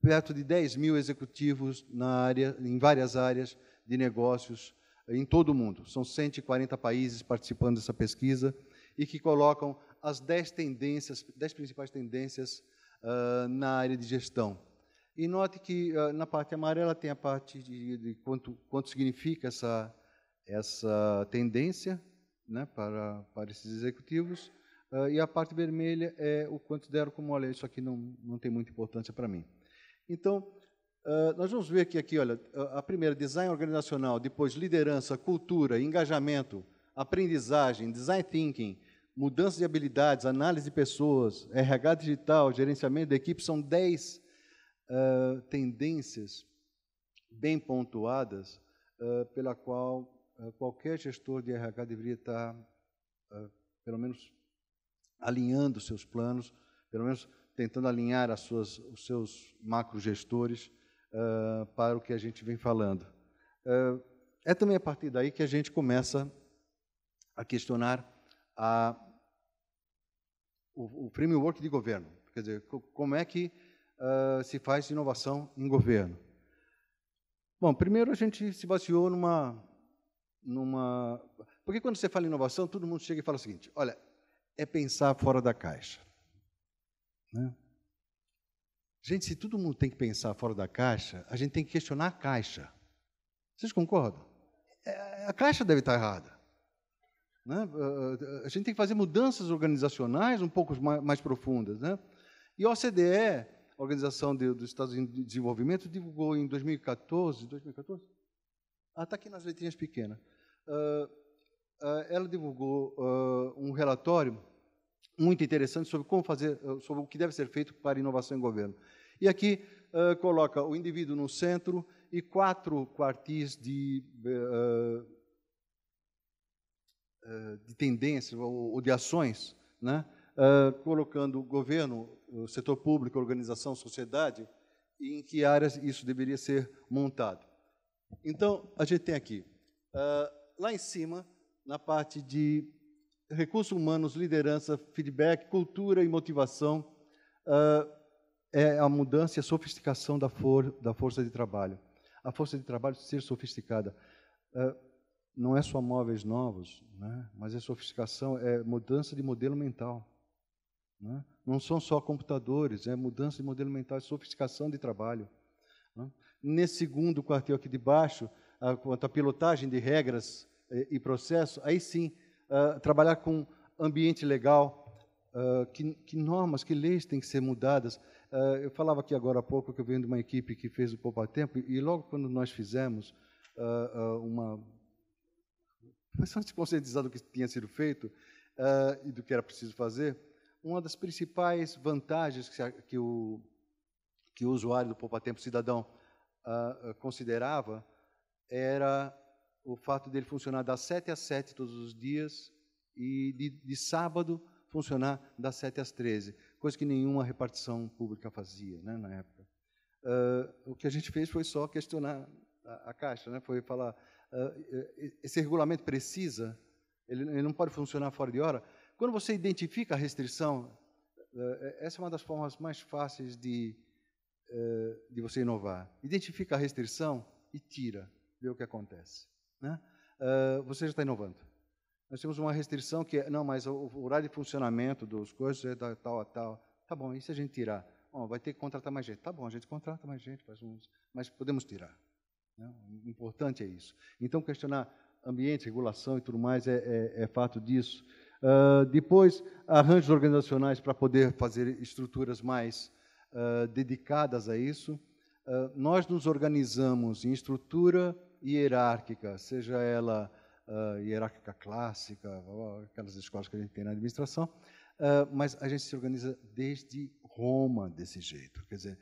perto de 10 mil executivos na área, em várias áreas de negócios em todo o mundo. São 140 países participando dessa pesquisa e que colocam as 10 tendências, 10 principais tendências uh, na área de gestão. E note que ah, na parte amarela tem a parte de, de quanto, quanto significa essa, essa tendência né, para, para esses executivos. Uh, e a parte vermelha é o quanto deram como, olha, isso aqui não, não tem muita importância para mim. Então, uh, nós vamos ver que aqui, olha, a primeira, design organizacional, depois liderança, cultura, engajamento, aprendizagem, design thinking, mudança de habilidades, análise de pessoas, RH digital, gerenciamento da equipe, são 10 uh, tendências bem pontuadas uh, pela qual uh, qualquer gestor de RH deveria estar, pelo menos, alinhando seus planos, pelo menos tentando alinhar as suas, os seus macrogestores para o que a gente vem falando. é também a partir daí que a gente começa a questionar a, o, o framework de governo. Quer dizer, como é que uh, se faz inovação em governo? Bom, primeiro a gente se baseou numa, numa. Porque quando você fala em inovação, todo mundo chega e fala o seguinte: olha, é pensar fora da caixa. Né? Gente, se todo mundo tem que pensar fora da caixa, a gente tem que questionar a caixa. Vocês concordam? É, a caixa deve estar errada. Né? A gente tem que fazer mudanças organizacionais um pouco mais, profundas. Né? E a OCDE a Organização de, dos Estados Unidos de Desenvolvimento divulgou em 2014, 2014? Ah, está aqui nas letrinhas pequenas. Uh, uh, ela divulgou uh, um relatório muito interessante sobre como fazer, sobre o que deve ser feito para inovação em governo. E aqui coloca o indivíduo no centro e quatro quartis de, de tendências ou, ou de ações, né? colocando o governo o setor público, organização, sociedade, e em que áreas isso deveria ser montado. Então, a gente tem aqui, uh, lá em cima, na parte de recursos humanos, liderança, feedback, cultura e motivação, uh, é a mudança e a sofisticação da, for da força de trabalho. A força de trabalho ser sofisticada. Uh, não é só móveis novos, né? mas é sofisticação, é mudança de modelo mental. Né? Não são só computadores, é mudança de modelo mental, é sofisticação de trabalho. Né? Nesse segundo quartel aqui de baixo, quanto à pilotagem de regras eh, e processo, aí sim, ah, trabalhar com ambiente legal, ah, que, que, normas, que leis têm que ser mudadas. Ah, eu falava aqui agora há pouco que eu venho de uma equipe que fez o Poupa Tempo, e logo quando nós fizemos uma bastante conscientizado do que tinha sido feito e do que era preciso fazer, uma das principais vantagens que, que, o, que o usuário do Poupa Tempo Cidadão uh, considerava era o fato dele funcionar das 7 às 7 todos os dias e de, de sábado funcionar das 7 às 13, coisa que nenhuma repartição pública fazia né, na época. Uh, o que a gente fez foi só questionar a, a Caixa, né, foi falar, uh, esse regulamento precisa, ele, ele não pode funcionar fora de hora, quando você identifica a restrição, eh, eh, essa é uma das formas mais fáceis de, eh, de você inovar. Identifica a restrição e tira, vê o que acontece. Né? Você já está inovando. Nós temos uma restrição que é, não, mas o horário de funcionamento dos coisas é da tal a tal. Tá bom, e se a gente tirar? Bom, vai ter que contratar mais gente. Tá bom, a gente contrata mais gente, faz uns, mas podemos tirar. Né? O importante é isso. Então, questionar ambiente, regulação e tudo mais é, é, é fato disso. Uh, depois, arranjos organizacionais para poder fazer estruturas mais uh, dedicadas a isso. Uh, nós nos organizamos em estrutura hierárquica, seja ela hierárquica clássica, aquelas escolas que a gente tem na administração, mas a gente se organiza desde Roma desse jeito. Quer dizer,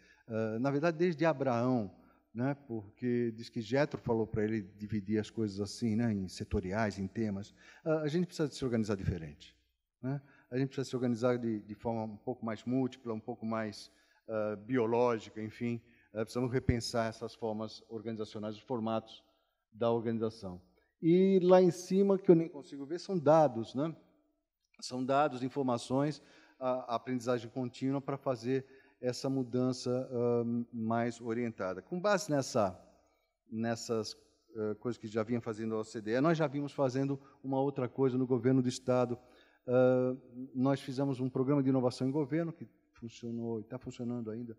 na verdade, desde Abraão, né? porque diz que Jetro falou para ele dividir as coisas assim, né? em setoriais, em temas. A gente precisa se organizar diferente. Né? A gente precisa se organizar de, de, forma um pouco mais múltipla, um pouco mais uh, biológica, enfim. Uh, precisamos repensar essas formas organizacionais, os formatos da organização. E lá em cima, que eu nem consigo ver, são dados, né? São dados, informações, a, a aprendizagem contínua para fazer essa mudança uh, mais orientada. Com base nessa, nessas uh, coisas que já vinha fazendo a OCDE, nós já vimos fazendo uma outra coisa no governo do Estado. Uh, nós fizemos um programa de inovação em governo, que funcionou e está funcionando ainda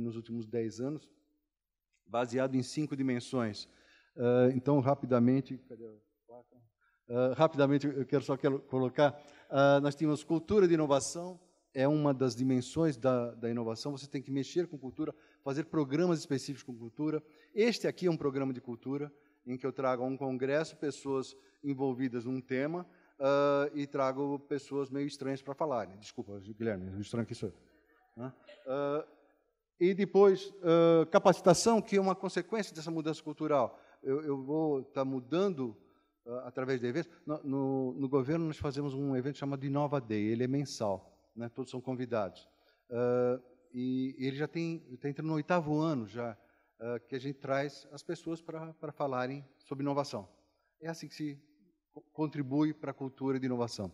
nos últimos 10 anos, baseado em cinco dimensões. então, rapidamente. Cadê a placa? rapidamente, eu quero só quero colocar. nós tínhamos cultura de inovação, é uma das dimensões da, da inovação. Você tem que mexer com cultura, fazer programas específicos com cultura. Este aqui é um programa de cultura em que eu trago a um congresso pessoas envolvidas num tema uh, e trago pessoas meio estranhas para falarem. Né? Desculpa, Guilherme, estranho que sou eu. Uh, e depois, uh, capacitação, que é uma consequência dessa mudança cultural. Eu, eu vou estar tá mudando através de eventos. No, no, no, governo, nós fazemos um evento chamado Inova Day, ele é mensal né? todos são convidados. Uh, e, ele já tem, está entrando no oitavo ano já, uh, que a gente traz as pessoas para falarem sobre inovação. É assim que se contribui para a cultura de inovação.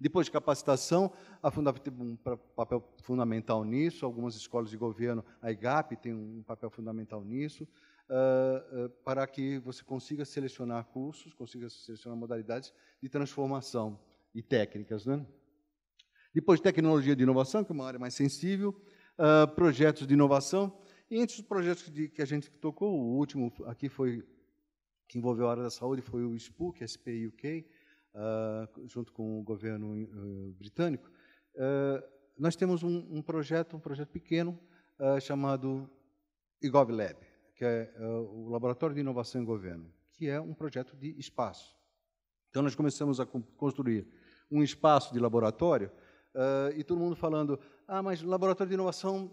Depois de capacitação, a Fundap tem um papel fundamental nisso, algumas escolas de governo, a IGAP tem um papel fundamental nisso, uh, uh, para que você consiga selecionar cursos, consiga selecionar modalidades de transformação e técnicas. Né? Depois, tecnologia de inovação, que é uma área mais sensível, uh, projetos de inovação. E entre os projetos de, que a gente tocou, o último aqui foi que envolveu a área da saúde foi o SPUC, SP UK, uh, ah, junto com o governo uh, britânico. Ah, nós temos um, um, projeto, um projeto pequeno, chamado IgovLab, que é, é o Laboratório de Inovação em Governo, que é um projeto de espaço. Então, nós começamos a construir um espaço de laboratório uh, e todo mundo falando: ah, mas laboratório de inovação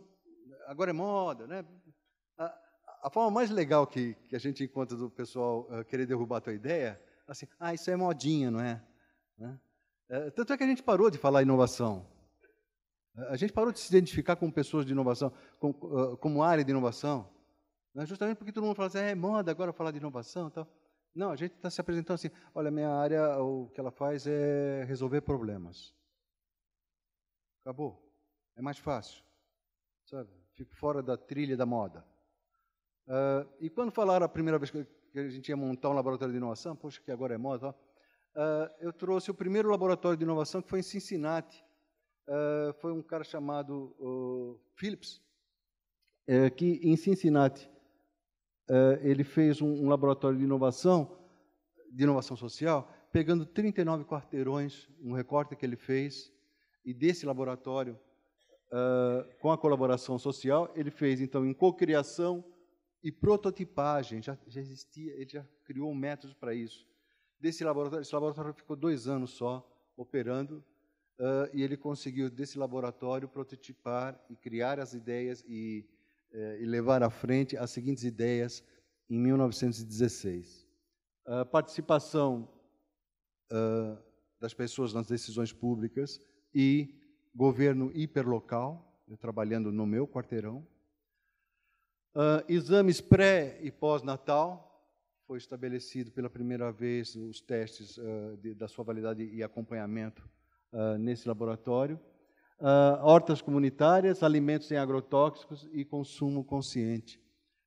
agora é moda, né? A, a forma mais legal que, que a gente encontra do pessoal uh, querer derrubar a tua ideia, assim, ah, isso é modinha, não é? Né? Uh, tanto é que a gente parou de falar inovação. A gente parou de se identificar com pessoas de inovação, com, como área de inovação, né? justamente porque todo mundo fala assim, é, é moda agora falar de inovação tal. Não, a gente está se apresentando assim, olha, minha área, o que ela faz é resolver problemas. Acabou. É mais fácil. Sabe? Fico fora da trilha da moda. Uh, e quando falaram a primeira vez que a gente ia montar um laboratório de inovação, poxa, que agora é moda, uh, eu trouxe o primeiro laboratório de inovação que foi em Cincinnati. Uh, foi um cara chamado Phillips, é, que em Cincinnati é, ele fez um, um laboratório de inovação, de inovação social, pegando 39 quarteirões, um recorte que ele fez, e desse laboratório, uh, com a colaboração social, ele fez, então, em cocriação e prototipagem. Já, já existia, ele já criou um método para isso. Desse laboratório, esse laboratório ficou dois anos só operando, uh, e ele conseguiu, desse laboratório, prototipar e criar as ideias e, uh, e levar à frente as seguintes ideias em 1916. A participação ah, das pessoas nas decisões públicas, e governo hiperlocal, trabalhando no meu quarteirão. Uh, exames pré e pós-natal, foi estabelecido pela primeira vez os testes uh, de, da sua validade e acompanhamento uh, nesse laboratório. Uh, hortas comunitárias, alimentos sem agrotóxicos e consumo consciente.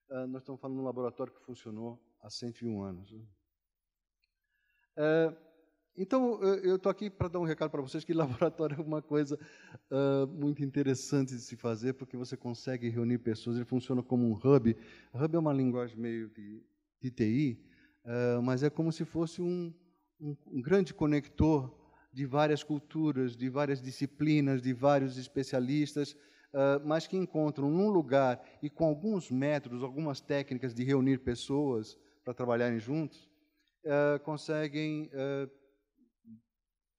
Uh, nós estamos falando de um laboratório que funcionou há 101 anos. Uh, então, eu estou aqui para dar um recado para vocês que laboratório é uma coisa uh, muito interessante de se fazer, porque você consegue reunir pessoas, ele funciona como um hub. Hub é uma linguagem meio de, de TI, uh, ah, mas é como se fosse um, um, um grande conector de várias culturas, de várias disciplinas, de vários especialistas, uh, mas que encontram num lugar e com alguns métodos, algumas técnicas de reunir pessoas para trabalharem juntos, conseguem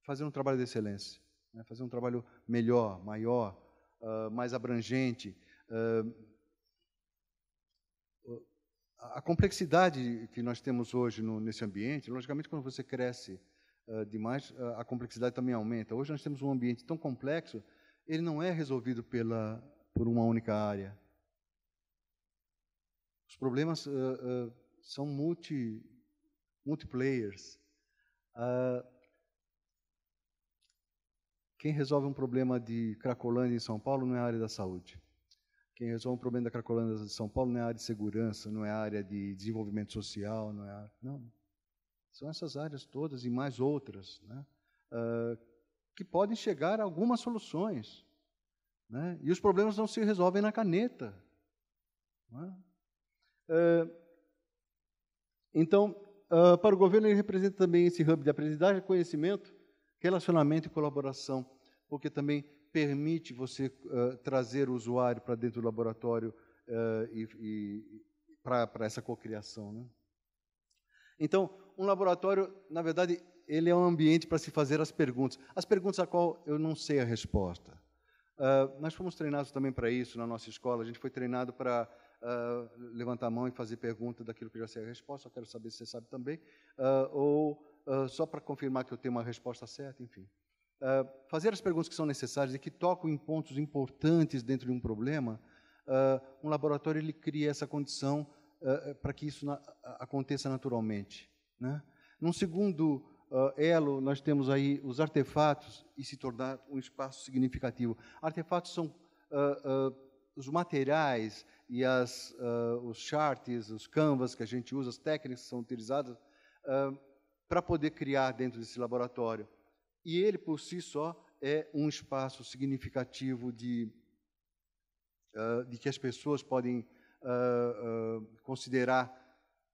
fazer um trabalho de excelência, né? fazer um trabalho melhor, maior, uh, mais abrangente. Uh, a complexidade que nós temos hoje no, nesse ambiente, logicamente, quando você cresce uh, demais, a complexidade também aumenta. Hoje nós temos um ambiente tão complexo, ele não é resolvido pela, por uma única área. Os problemas são multi, multiplayers. Uh, quem resolve um problema de Cracolândia em São Paulo não é a área da saúde. Quem resolve um problema da Cracolândia de São Paulo não é a área de segurança, não é a área de desenvolvimento social, não é a... Não. São essas áreas todas e mais outras, né? Uh, que podem chegar a algumas soluções. Né? E os problemas não se resolvem na caneta. Uh, então, uh, para o governo, ele representa também esse hub de aprendizagem e conhecimento, Relacionamento e colaboração, porque também permite você uh, trazer o usuário para dentro do laboratório uh, e, e para essa cocriação. Né? Então, um laboratório, na verdade, ele é um ambiente para se fazer as perguntas. As perguntas a qual eu não sei a resposta. Uh, nós fomos treinados também para isso na nossa escola. A gente foi treinado para uh, levantar a mão e fazer pergunta daquilo que já sei a resposta. Eu quero saber se você sabe também. Uh, ou ah, só para confirmar que eu tenho uma resposta certa, enfim. Uh, fazer as perguntas que são necessárias e que tocam em pontos importantes dentro de um problema, uh, um laboratório ele cria essa condição eh, para que isso na, aconteça naturalmente. Né? Num segundo elo, nós temos aí os artefatos e se tornar um espaço significativo. Artefatos são os materiais e as, uh, os charts, os canvas que a gente usa, as técnicas que são utilizadas, uh, para poder criar dentro desse laboratório. E ele, por si só, é um espaço significativo de, uh, de que as pessoas podem uh, uh, considerar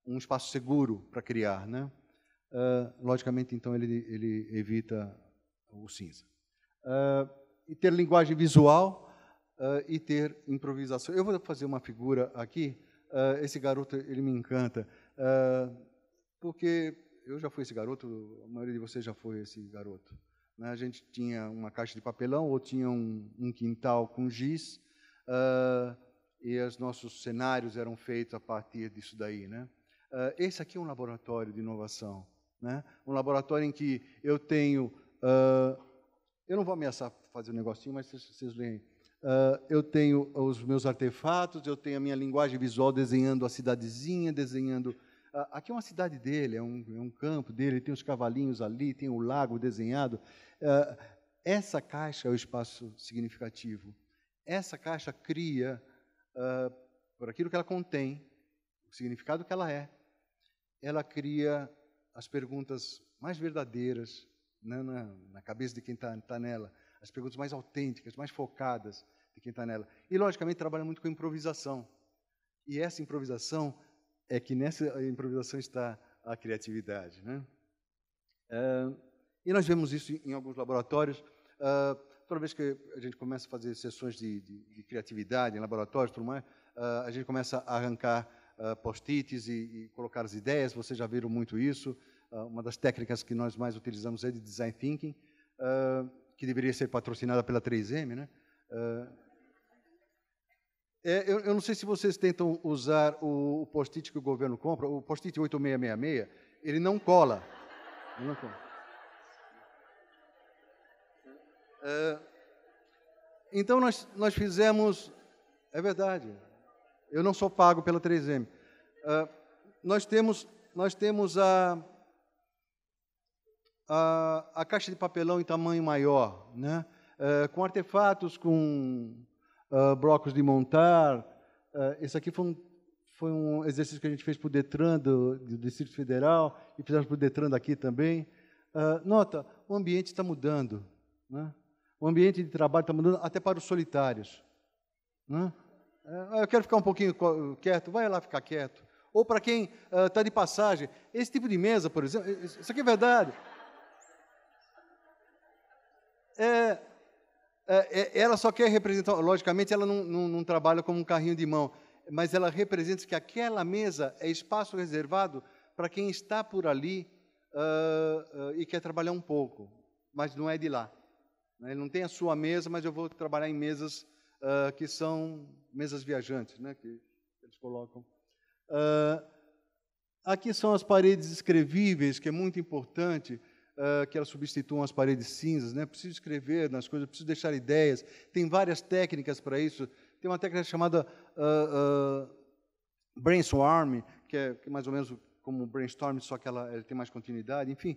um espaço seguro para criar. Né? logicamente, então, ele, ele evita o cinza. e ter linguagem visual e ter improvisação. Eu vou fazer uma figura aqui. esse garoto, ele me encanta, porque eu já fui esse garoto, a maioria de vocês já foi esse garoto. Né? A gente tinha uma caixa de papelão ou tinha um, um quintal com giz uh, e os nossos cenários eram feitos a partir disso daí. Né? Uh, esse aqui é um laboratório de inovação. Né? Um laboratório em que eu tenho... Uh, eu não vou ameaçar fazer um negocinho, mas vocês, vocês leem. Uh, eu tenho os meus artefatos, eu tenho a minha linguagem visual desenhando a cidadezinha, desenhando aqui é uma cidade dele, é um, é um campo dele, tem os cavalinhos ali, tem o um lago desenhado. É, essa caixa é o espaço significativo. Essa caixa cria, é, por aquilo que ela contém, o significado que ela é, ela cria as perguntas mais verdadeiras né, na, na, cabeça de quem está tá nela, as perguntas mais autênticas, mais focadas de quem está nela. E, logicamente, trabalha muito com improvisação. E essa improvisação é que nessa improvisação está a criatividade. Né? Uh, e nós vemos isso em alguns laboratórios. Uh, toda vez que a gente começa a fazer sessões de, de, de criatividade em laboratórios, tudo mais, uh, a gente começa a arrancar post-its e, e, colocar as ideias. Vocês já viram muito isso. uma das técnicas que nós mais utilizamos é de design thinking, que deveria ser patrocinada pela 3M, né? É, eu, eu, não sei se vocês tentam usar o, o post-it que o governo compra, o post-it 8666, ele não cola. Ele não cola. É, então nós, nós fizemos. É verdade. Eu não sou pago pela 3M. É, nós temos, nós temos a, a, a, caixa de papelão em tamanho maior, né? É, com artefatos, com uh, blocos de montar. Uh, esse aqui foi um, foi um exercício que a gente fez para o Detran do, do, Distrito Federal e fizemos para o Detran daqui também. Uh, nota, o ambiente está mudando. Né? O ambiente de trabalho está mudando até para os solitários. Né? eu quero ficar um pouquinho quieto, vai lá ficar quieto. Ou para quem está de passagem, esse tipo de mesa, por exemplo, isso aqui é verdade. É, é, é, ela só quer representar, logicamente, ela não, não, não, trabalha como um carrinho de mão, mas ela representa que aquela mesa é espaço reservado para quem está por ali uh, uh, e quer trabalhar um pouco, mas não é de lá. Né? Ele não tem a sua mesa, mas eu vou trabalhar em mesas uh, que são mesas viajantes, né? que eles colocam. aqui são as paredes escrevíveis, que é muito importante uh, que elas substituam as paredes cinzas, né? Preciso escrever nas coisas, preciso deixar ideias. Tem várias técnicas para isso. Tem uma técnica chamada uh, uh, brainstorm, que é, mais ou menos como brainstorm, só que ela, ela tem mais continuidade. Enfim,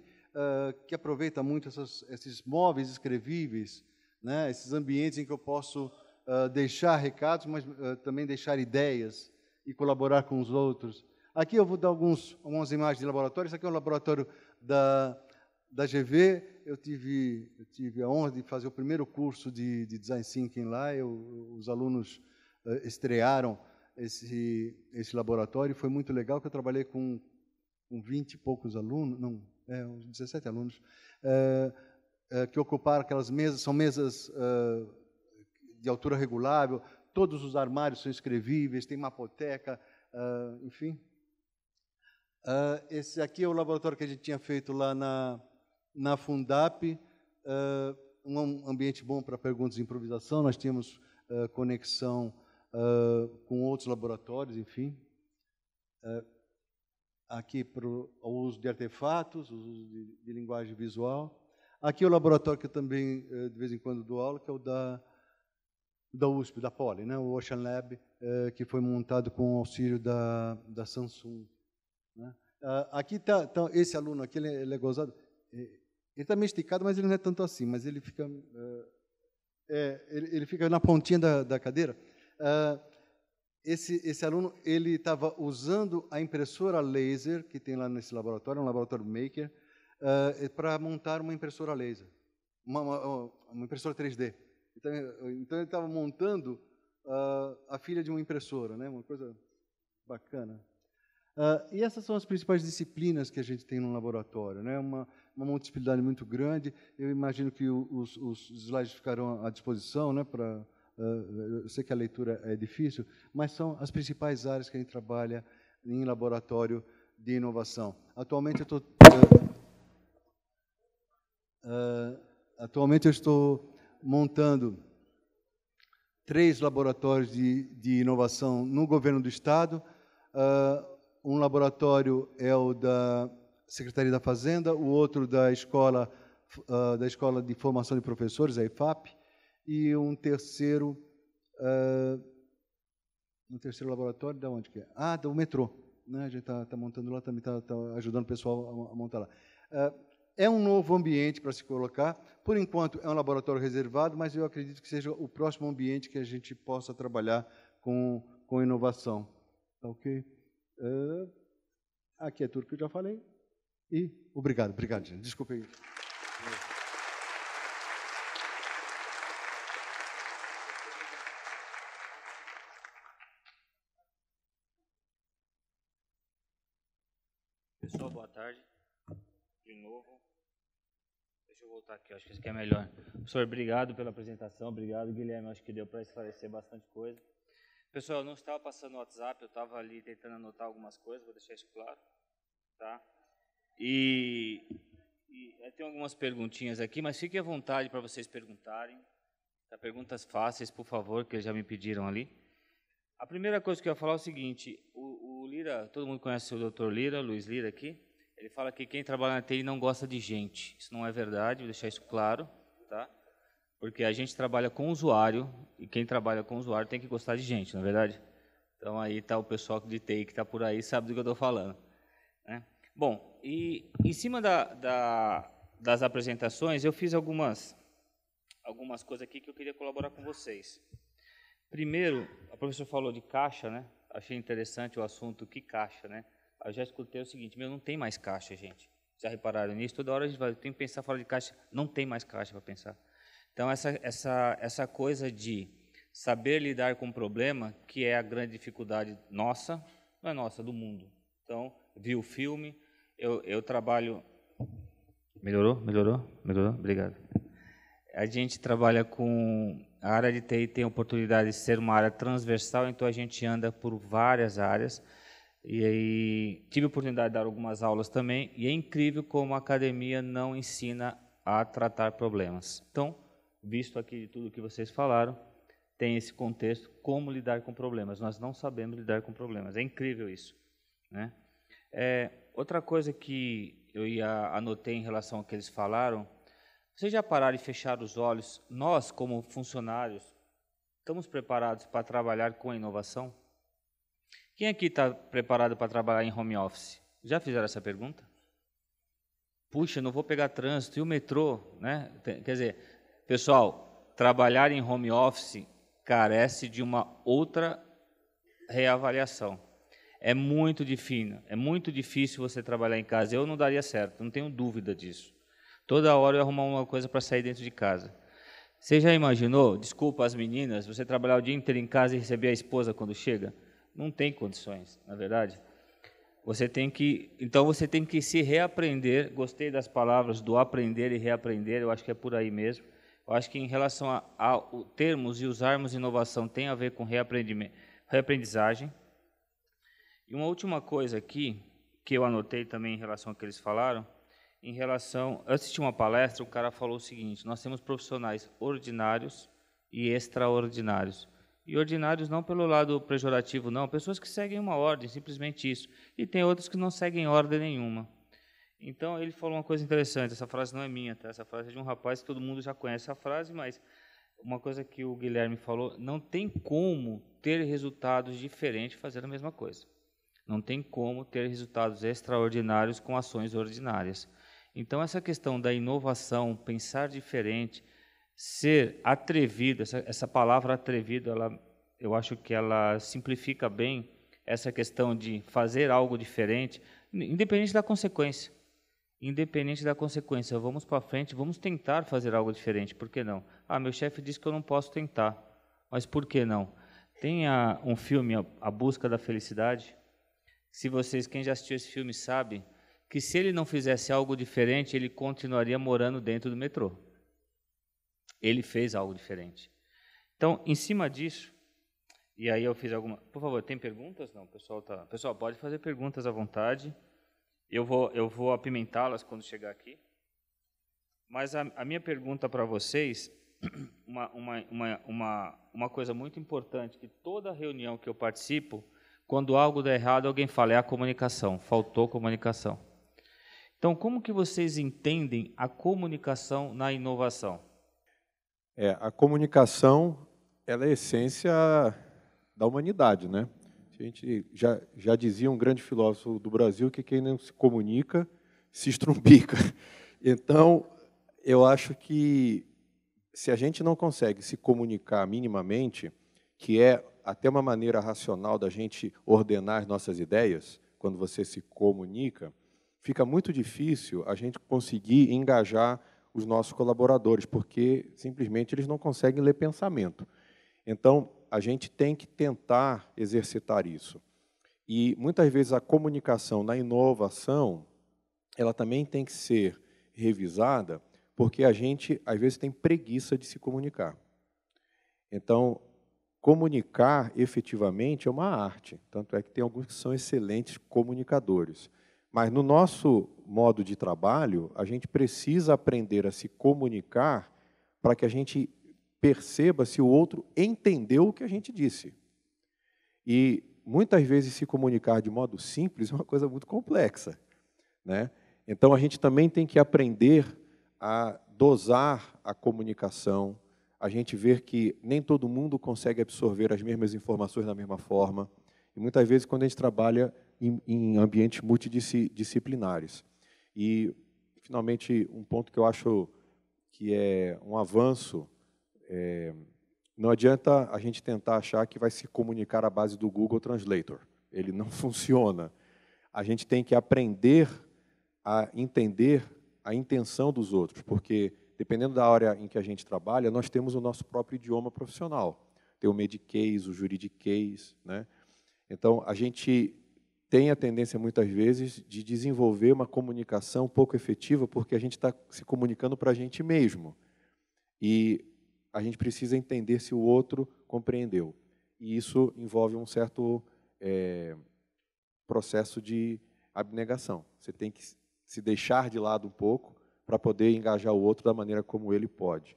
que aproveita muito essas, esses móveis escrevíveis, né? Esses ambientes em que eu posso deixar recados, mas também deixar ideias e colaborar com os outros. Aqui eu vou dar alguns, algumas imagens de laboratório. Isso aqui é um laboratório da da GV, eu tive, eu tive a honra de fazer o primeiro curso de, de Design Thinking lá. Eu, os alunos uh, estrearam esse, esse laboratório. Foi muito legal, que eu trabalhei com, com 20 e poucos alunos, não, é, uns 17 alunos, uh, uh, que ocuparam aquelas mesas, são mesas de altura regulável, todos os armários são escrevíveis, tem mapoteca, enfim. esse aqui é o laboratório que a gente tinha feito lá na, na Fundap, eh, um ambiente bom para perguntas de improvisação, nós temos eh, conexão eh, com outros laboratórios, enfim. aqui para o uso de artefatos, o uso de, linguagem visual. Aqui o laboratório que eu também, de vez em quando, dou aula, que é o da, da USP, da Poli, né? o Ocean Lab, que foi montado com o auxílio da, da Samsung. Né? Ah, aqui está. tá, esse aluno aqui, ele, é, ele é gozado, é, ele está meio esticado, mas ele não é tanto assim, mas ele fica, é, é ele, ele, fica na pontinha da, da cadeira. Ah, esse, esse, aluno ele estava usando a impressora laser que tem lá nesse laboratório, um laboratório maker, uh, ah, é para montar uma impressora laser, uma, uma, uma impressora 3D. Então, então ele estava montando uh, a filha de uma impressora, né? Uma coisa bacana. Uh, e essas são as principais disciplinas que a gente tem no laboratório, né? Uma uma multiplicidade muito grande. Eu imagino que os, os slides ficarão à disposição, né, para uh, eh, eh, eu sei que a leitura é difícil, mas são as principais áreas que a gente trabalha em laboratório de inovação. Atualmente eu estou uh, eh, atualmente eu estou montando três laboratórios de, de inovação no governo do estado. Uh, um laboratório é o da Secretaria da Fazenda, o outro da Escola, uh, da Escola de Formação de Professores, a IFAP, e um terceiro, uh, um terceiro laboratório, da onde que é? Ah, do metrô. Né? A gente está tá montando lá, também está tá ajudando o pessoal a, a montar lá. Uh, é um novo ambiente para se colocar. Por enquanto, é um laboratório reservado, mas eu acredito que seja o próximo ambiente que a gente possa trabalhar com, com inovação. Tá ok? Uh, aqui é tudo que eu já falei. E obrigado, obrigado, gente. Desculpe aí. Pessoal, boa tarde. De novo. Deixa eu voltar aqui, acho que isso aqui é melhor. Professor, obrigado pela apresentação, obrigado, Guilherme. Acho que deu para esclarecer bastante coisa. Pessoal, eu não estava passando o WhatsApp, eu estava ali tentando anotar algumas coisas, vou deixar isso claro. Tá? E, e tem algumas perguntinhas aqui, mas fique à vontade para vocês perguntarem. Tá, perguntas fáceis, por favor, que já me pediram ali. A primeira coisa que eu ia falar é o seguinte: o, o Lira, todo mundo conhece o Dr. Lira, Luiz Lira aqui. Ele fala que quem trabalha na TI não gosta de gente. Isso não é verdade, vou deixar isso claro, tá? Porque a gente trabalha com usuário e quem trabalha com usuário tem que gostar de gente, não é verdade? Então aí tá o pessoal de TI que está por aí sabe do que eu estou falando. Bom, e em cima da, da, das apresentações, eu fiz algumas, algumas coisas aqui que eu queria colaborar com vocês. Primeiro, a professora falou de caixa, né? Achei interessante o assunto, que caixa, né? Eu já escutei o seguinte, meu, não tem mais caixa, gente. Já repararam nisso? Toda hora a gente vai, tem que pensar fora de caixa, não tem mais caixa para pensar. Então, essa, essa, essa coisa de saber lidar com o problema, que é a grande dificuldade nossa, não é nossa, é do mundo. Então, vi o filme, eu, eu trabalho. Melhorou? Melhorou? Melhorou? Obrigado. A gente trabalha com. A área de TI tem a oportunidade de ser uma área transversal, então a gente anda por várias áreas. E aí tive a oportunidade de dar algumas aulas também, e é incrível como a academia não ensina a tratar problemas. Então, visto aqui de tudo que vocês falaram, tem esse contexto como lidar com problemas. Nós não sabemos lidar com problemas. É incrível isso, né? É, outra coisa que eu ia anotei em relação ao que eles falaram, vocês já pararam e fecharam os olhos? Nós, como funcionários, estamos preparados para trabalhar com inovação? Quem aqui está preparado para trabalhar em home office? Já fizeram essa pergunta? Puxa, não vou pegar trânsito e o metrô, né? Quer dizer, pessoal, trabalhar em home office carece de uma outra reavaliação. É muito difícil, é muito difícil você trabalhar em casa. Eu não daria certo, não tenho dúvida disso. Toda hora eu arrumar uma coisa para sair dentro de casa. Você já imaginou, desculpa as meninas, você trabalhar o dia inteiro em casa e receber a esposa quando chega? Não tem condições, na é verdade. Você tem que, então você tem que se reaprender. Gostei das palavras do aprender e reaprender, eu acho que é por aí mesmo. Eu acho que em relação a, a termos e usarmos inovação tem a ver com reaprendizagem, e uma última coisa aqui, que eu anotei também em relação ao que eles falaram, em relação. Eu assisti uma palestra, o cara falou o seguinte: nós temos profissionais ordinários e extraordinários. E ordinários não pelo lado pejorativo, não, pessoas que seguem uma ordem, simplesmente isso. E tem outros que não seguem ordem nenhuma. Então ele falou uma coisa interessante, essa frase não é minha, tá? essa frase é de um rapaz que todo mundo já conhece a frase, mas uma coisa que o Guilherme falou, não tem como ter resultados diferentes fazendo a mesma coisa. Não tem como ter resultados extraordinários com ações ordinárias. Então, essa questão da inovação, pensar diferente, ser atrevido, essa, essa palavra atrevido, ela, eu acho que ela simplifica bem essa questão de fazer algo diferente, independente da consequência. Independente da consequência, vamos para frente, vamos tentar fazer algo diferente, por que não? Ah, meu chefe disse que eu não posso tentar, mas por que não? Tem um filme, A Busca da Felicidade, se vocês, quem já assistiu esse filme, sabe que se ele não fizesse algo diferente, ele continuaria morando dentro do metrô. Ele fez algo diferente. Então, em cima disso, e aí eu fiz alguma. Por favor, tem perguntas? Não, pessoal tá. Pessoal, pode fazer perguntas à vontade. Eu vou, eu vou apimentá-las quando chegar aqui. Mas a, a minha pergunta para vocês, uma, uma, uma, uma, uma coisa muito importante, que toda reunião que eu participo, quando algo dá errado, alguém fala, é a comunicação, faltou comunicação. Então, como que vocês entendem a comunicação na inovação? É, a comunicação ela é a essência da humanidade, né? A gente já, já dizia um grande filósofo do Brasil que quem não se comunica se estrumbica. Então, eu acho que se a gente não consegue se comunicar minimamente, que é até uma maneira racional da gente ordenar nossas ideias, quando você se comunica, fica muito difícil a gente conseguir engajar os nossos colaboradores, porque simplesmente eles não conseguem ler pensamento. Então, a gente tem que tentar exercitar isso. E muitas vezes a comunicação na inovação, ela também tem que ser revisada, porque a gente às vezes tem preguiça de se comunicar. Então, comunicar efetivamente é uma arte, tanto é que tem alguns que são excelentes comunicadores. Mas no nosso modo de trabalho, a gente precisa aprender a se comunicar para que a gente perceba se o outro entendeu o que a gente disse. E muitas vezes se comunicar de modo simples é uma coisa muito complexa, né? Então a gente também tem que aprender a dosar a comunicação, a gente ver que nem todo mundo consegue absorver as mesmas informações da mesma forma. E muitas vezes, quando a gente trabalha em, em ambientes multidisciplinares. E, finalmente, um ponto que eu acho que é um avanço, é, não adianta a gente tentar achar que vai se comunicar à base do Google Translator. Ele não funciona. A gente tem que aprender a entender a intenção dos outros, porque dependendo da área em que a gente trabalha, nós temos o nosso próprio idioma profissional. Tem o mediquês, o juridiquês. Né? Então, a gente tem a tendência, muitas vezes, de desenvolver uma comunicação pouco efetiva, porque a gente está se comunicando para a gente mesmo. E a gente precisa entender se o outro compreendeu. E isso envolve um certo é, processo de abnegação. Você tem que se deixar de lado um pouco para poder engajar o outro da maneira como ele pode.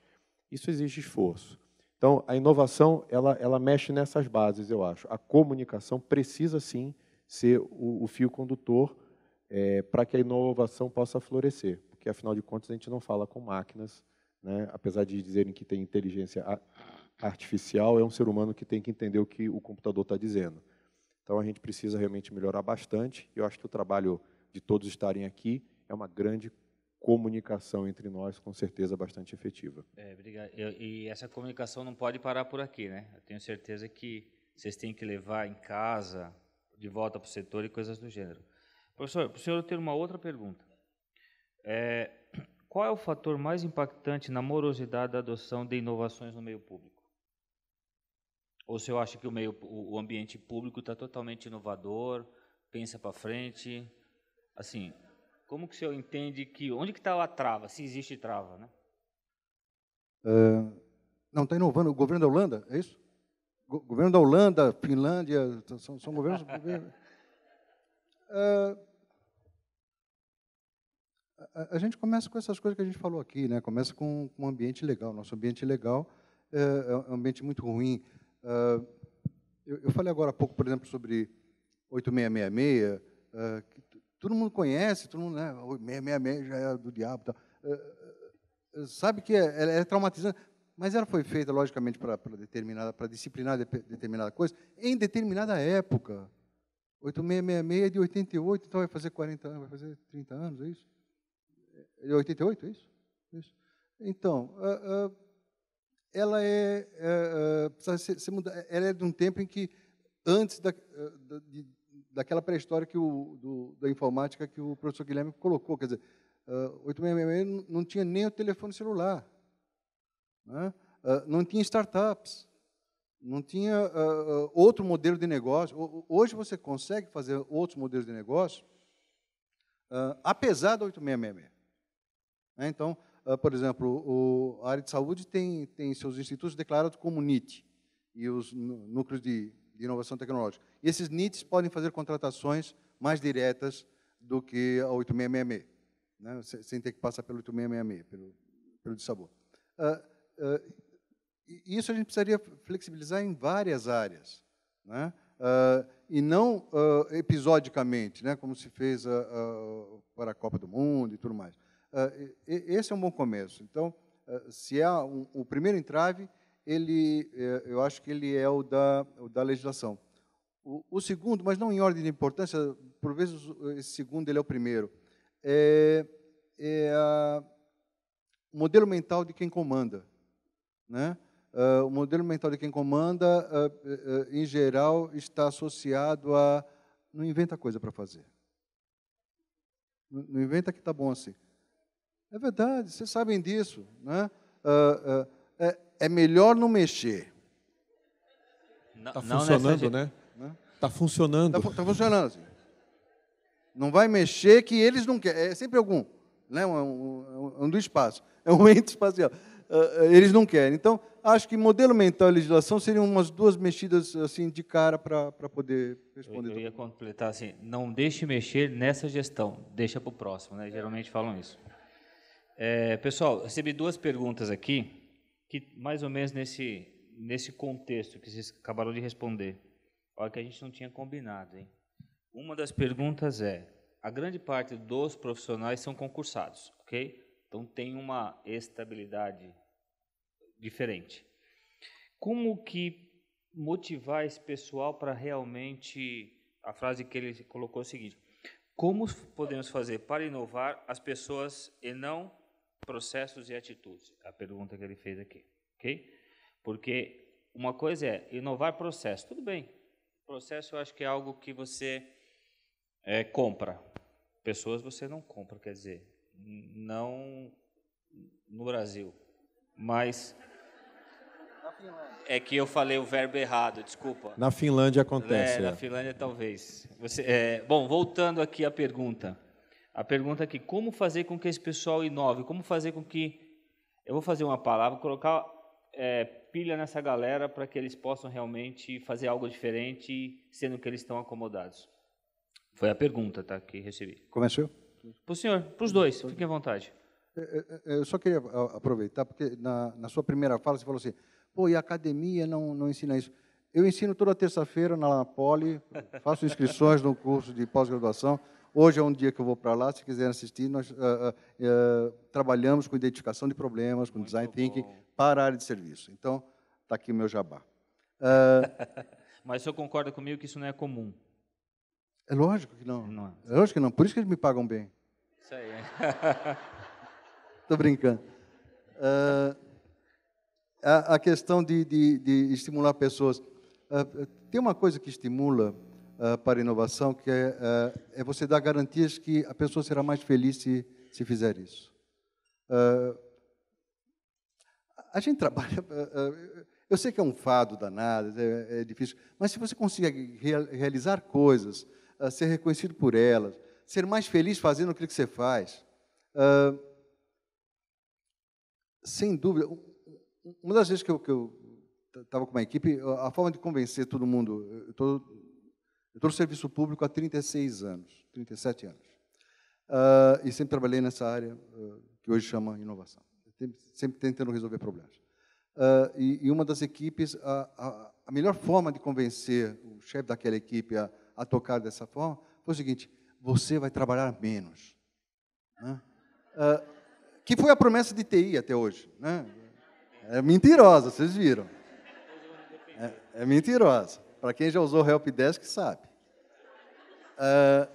Isso exige esforço. Então, a inovação, ela, ela mexe nessas bases, eu acho. A comunicação precisa, sim, ser o, o fio condutor é, eh, para que a inovação possa florescer. Porque, afinal de contas, a gente não fala com máquinas, né? apesar de dizerem que tem inteligência artificial, é um ser humano que tem que entender o que o computador está dizendo. Então, a gente precisa realmente melhorar bastante. E eu acho que o trabalho de todos estarem aqui é uma grande comunicação entre nós, com certeza, bastante efetiva. É, obrigado. e essa comunicação não pode parar por aqui, né? Eu tenho certeza que vocês têm que levar em casa, de volta para o setor e coisas do gênero. Professor, para o senhor ter uma outra pergunta. É, qual é o fator mais impactante na morosidade da adoção de inovações no meio público? Ou se senhor acha que o meio, o ambiente público está totalmente inovador, pensa para frente, assim, como que o senhor entende que onde que está a trava, se existe trava, né? Uh, não está inovando o governo da Holanda, é isso? O governo da Holanda, Finlândia, são, são governos. uh, a, a, gente começa com essas coisas que a gente falou aqui, né? Começa com, com um ambiente legal. Nosso ambiente legal é, é um ambiente muito ruim. Uh, eu, eu, falei agora há pouco, por exemplo, sobre 8666, uh, que Todo mundo conhece, todo mundo, né? 666 já era do diabo. Tal. Eh, eh, sabe que é, ela é traumatizante, mas ela foi feita, logicamente, para determinada, para disciplinar de, determinada coisa, em determinada época. 8666 é de 88, então vai fazer 40 anos, vai fazer 30 anos, é isso? É de 88, é isso? É isso. Então, uh, uh, ela é, é uh, precisa ser, ser mudada. Ela é de um tempo em que, antes da, eh, de, daquela pré-história que o, do, da informática que o professor Guilherme colocou. Quer dizer, uh, ah, 8666 não tinha nem o telefone celular, né? uh, não tinha startups, não tinha uh, uh, outro modelo de negócio. O, hoje você consegue fazer outros modelos de negócio, apesar do 8666. Né? Então, por exemplo, o, a área de saúde tem, tem seus institutos declarados como NIT, e os núcleos de de inovação tecnológica. E esses NITs podem fazer contratações mais diretas do que a 8666, né? sem ter que passar pelo 8666, pelo, pelo de sabor. Uh, uh, isso a gente precisaria flexibilizar em várias áreas, né? Uh, e não episodicamente, né? como se fez a, a, para a Copa do Mundo e tudo mais. E, esse é um bom começo. Então, se há um, o primeiro entrave ele, é, eu acho que ele é o da, o da legislação. O, o, segundo, mas não em ordem de importância, por vezes esse segundo ele é o primeiro, é, é a, o modelo mental de quem comanda. Né? Uh, o modelo mental de quem comanda, uh, uh, em geral, está associado a não inventa coisa para fazer. Não, inventa que está bom assim. É verdade, vocês sabem disso. Né? Ah, é melhor não mexer. Está funcionando, né? Está né? funcionando. Está tá funcionando. Assim. Não vai mexer que eles não querem. É sempre algum, né? um, um, um, do espaço. É um ente espacial. Uh, eles não querem. Então, acho que modelo mental e legislação seriam umas duas mexidas assim de cara para poder responder. Eu, eu ia completar assim, não deixe mexer nessa gestão, deixa para o próximo. Né? Geralmente falam isso. É, pessoal, recebi duas perguntas aqui que mais ou menos nesse, nesse contexto que vocês acabaram de responder, olha que a gente não tinha combinado, hein? Uma das perguntas é: a grande parte dos profissionais são concursados, ok? Então tem uma estabilidade diferente. Como que motivar esse pessoal para realmente a frase que ele colocou é o seguinte: como podemos fazer para inovar as pessoas e não processos e atitudes, a pergunta que ele fez aqui, ok? Porque uma coisa é inovar processo, tudo bem. Processo eu acho que é algo que você é, compra. Pessoas você não compra, quer dizer, não no Brasil, mas é que eu falei o verbo errado, desculpa. Na Finlândia acontece. É, na é. Finlândia talvez. Você, é, bom, voltando aqui à pergunta. A pergunta aqui, como fazer com que esse pessoal inove? Como fazer com que... Eu vou fazer uma palavra, colocar é, pilha nessa galera para que eles possam realmente fazer algo diferente, sendo que eles estão acomodados. Foi a pergunta tá, que recebi. Começou? Para o senhor, para os dois, fiquem à vontade. É, é, é, eu só queria aproveitar, porque na, na, sua primeira fala você falou assim, pô, e a academia não, não ensina isso. Eu ensino toda terça-feira na Poli, faço inscrições no curso de pós-graduação, Hoje é um dia que eu vou para lá, se quiserem assistir, nós uh, uh, uh, trabalhamos com identificação de problemas, com Muito design bom. thinking, para a área de serviço. Então, está aqui o meu jabá. Mas o senhor concorda comigo que isso não é comum? É lógico que não. não. É, é lógico que não. Por isso que eles me pagam bem. Isso aí. Estou brincando. A, a, questão de, de, de estimular pessoas. tem uma coisa que estimula ah, para a inovação, que é, uh, é, você dar garantias que a pessoa será mais feliz se, se fizer isso. Uh, a gente trabalha. eu sei que é um fado danado, é, é difícil, mas se você conseguir real, realizar coisas, ser reconhecido por elas, ser mais feliz fazendo aquilo que você faz, sem dúvida. Uma das vezes que eu, que eu estava com uma equipe, a forma de convencer todo mundo, todo, eu estou no serviço público há 36 anos, 37 anos. Uh, e sempre trabalhei nessa área uh, que hoje chama inovação. Sempre tentando resolver problemas. Uh, e, e, uma das equipes, a, a, a, melhor forma de convencer o chefe daquela equipe a, a, tocar dessa forma foi o seguinte: você vai trabalhar menos. Né? que foi a promessa de TI até hoje. Né? É mentirosa, vocês viram. É, é mentirosa. Para quem já usou Help Desk sabe. Uh,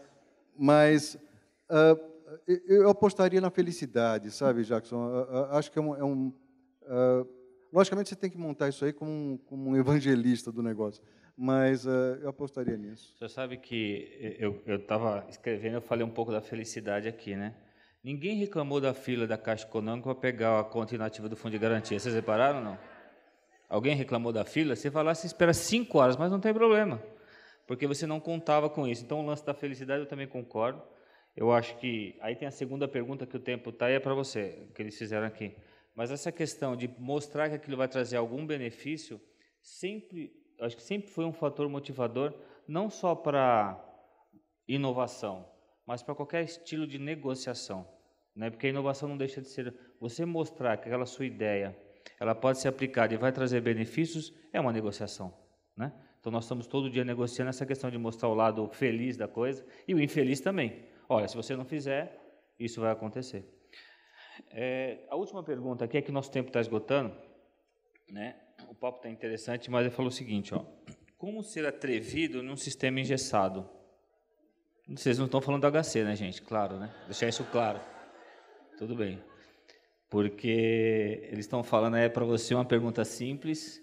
mas uh, eu apostaria na felicidade, sabe, Jackson? Uh, acho que é um. É um logicamente, você tem que montar isso aí como um, como um evangelista do negócio, mas eu apostaria nisso. Você sabe que eu estava escrevendo, eu falei um pouco da felicidade aqui, né? Ninguém reclamou da fila da Caixa Econômica para pegar a conta inativa do Fundo de Garantia. Vocês repararam ou não? alguém reclamou da fila, você fala, lá, você espera cinco horas, mas não tem problema, porque você não contava com isso. Então, o lance da felicidade eu também concordo. Eu acho que aí tem a segunda pergunta que o tempo está e é para você que eles fizeram aqui. Mas essa questão de mostrar que aquilo vai trazer algum benefício sempre, acho que sempre foi um fator motivador não só para inovação, mas para qualquer estilo de negociação, né? Porque a inovação não deixa de ser você mostrar que aquela sua ideia ela pode ser aplicada e vai trazer benefícios, é uma negociação. Né? Então nós estamos todo dia negociando essa questão de mostrar o lado feliz da coisa e o infeliz também. Olha, se você não fizer, isso vai acontecer. É, a última pergunta aqui é que nosso tempo está esgotando, né? O papo está interessante, mas ele falou o seguinte, ó: como ser atrevido num sistema engessado? Vocês não estão falando do HC, né, gente? Claro, né? Deixar isso claro. Tudo bem porque eles estão falando é para você uma pergunta simples,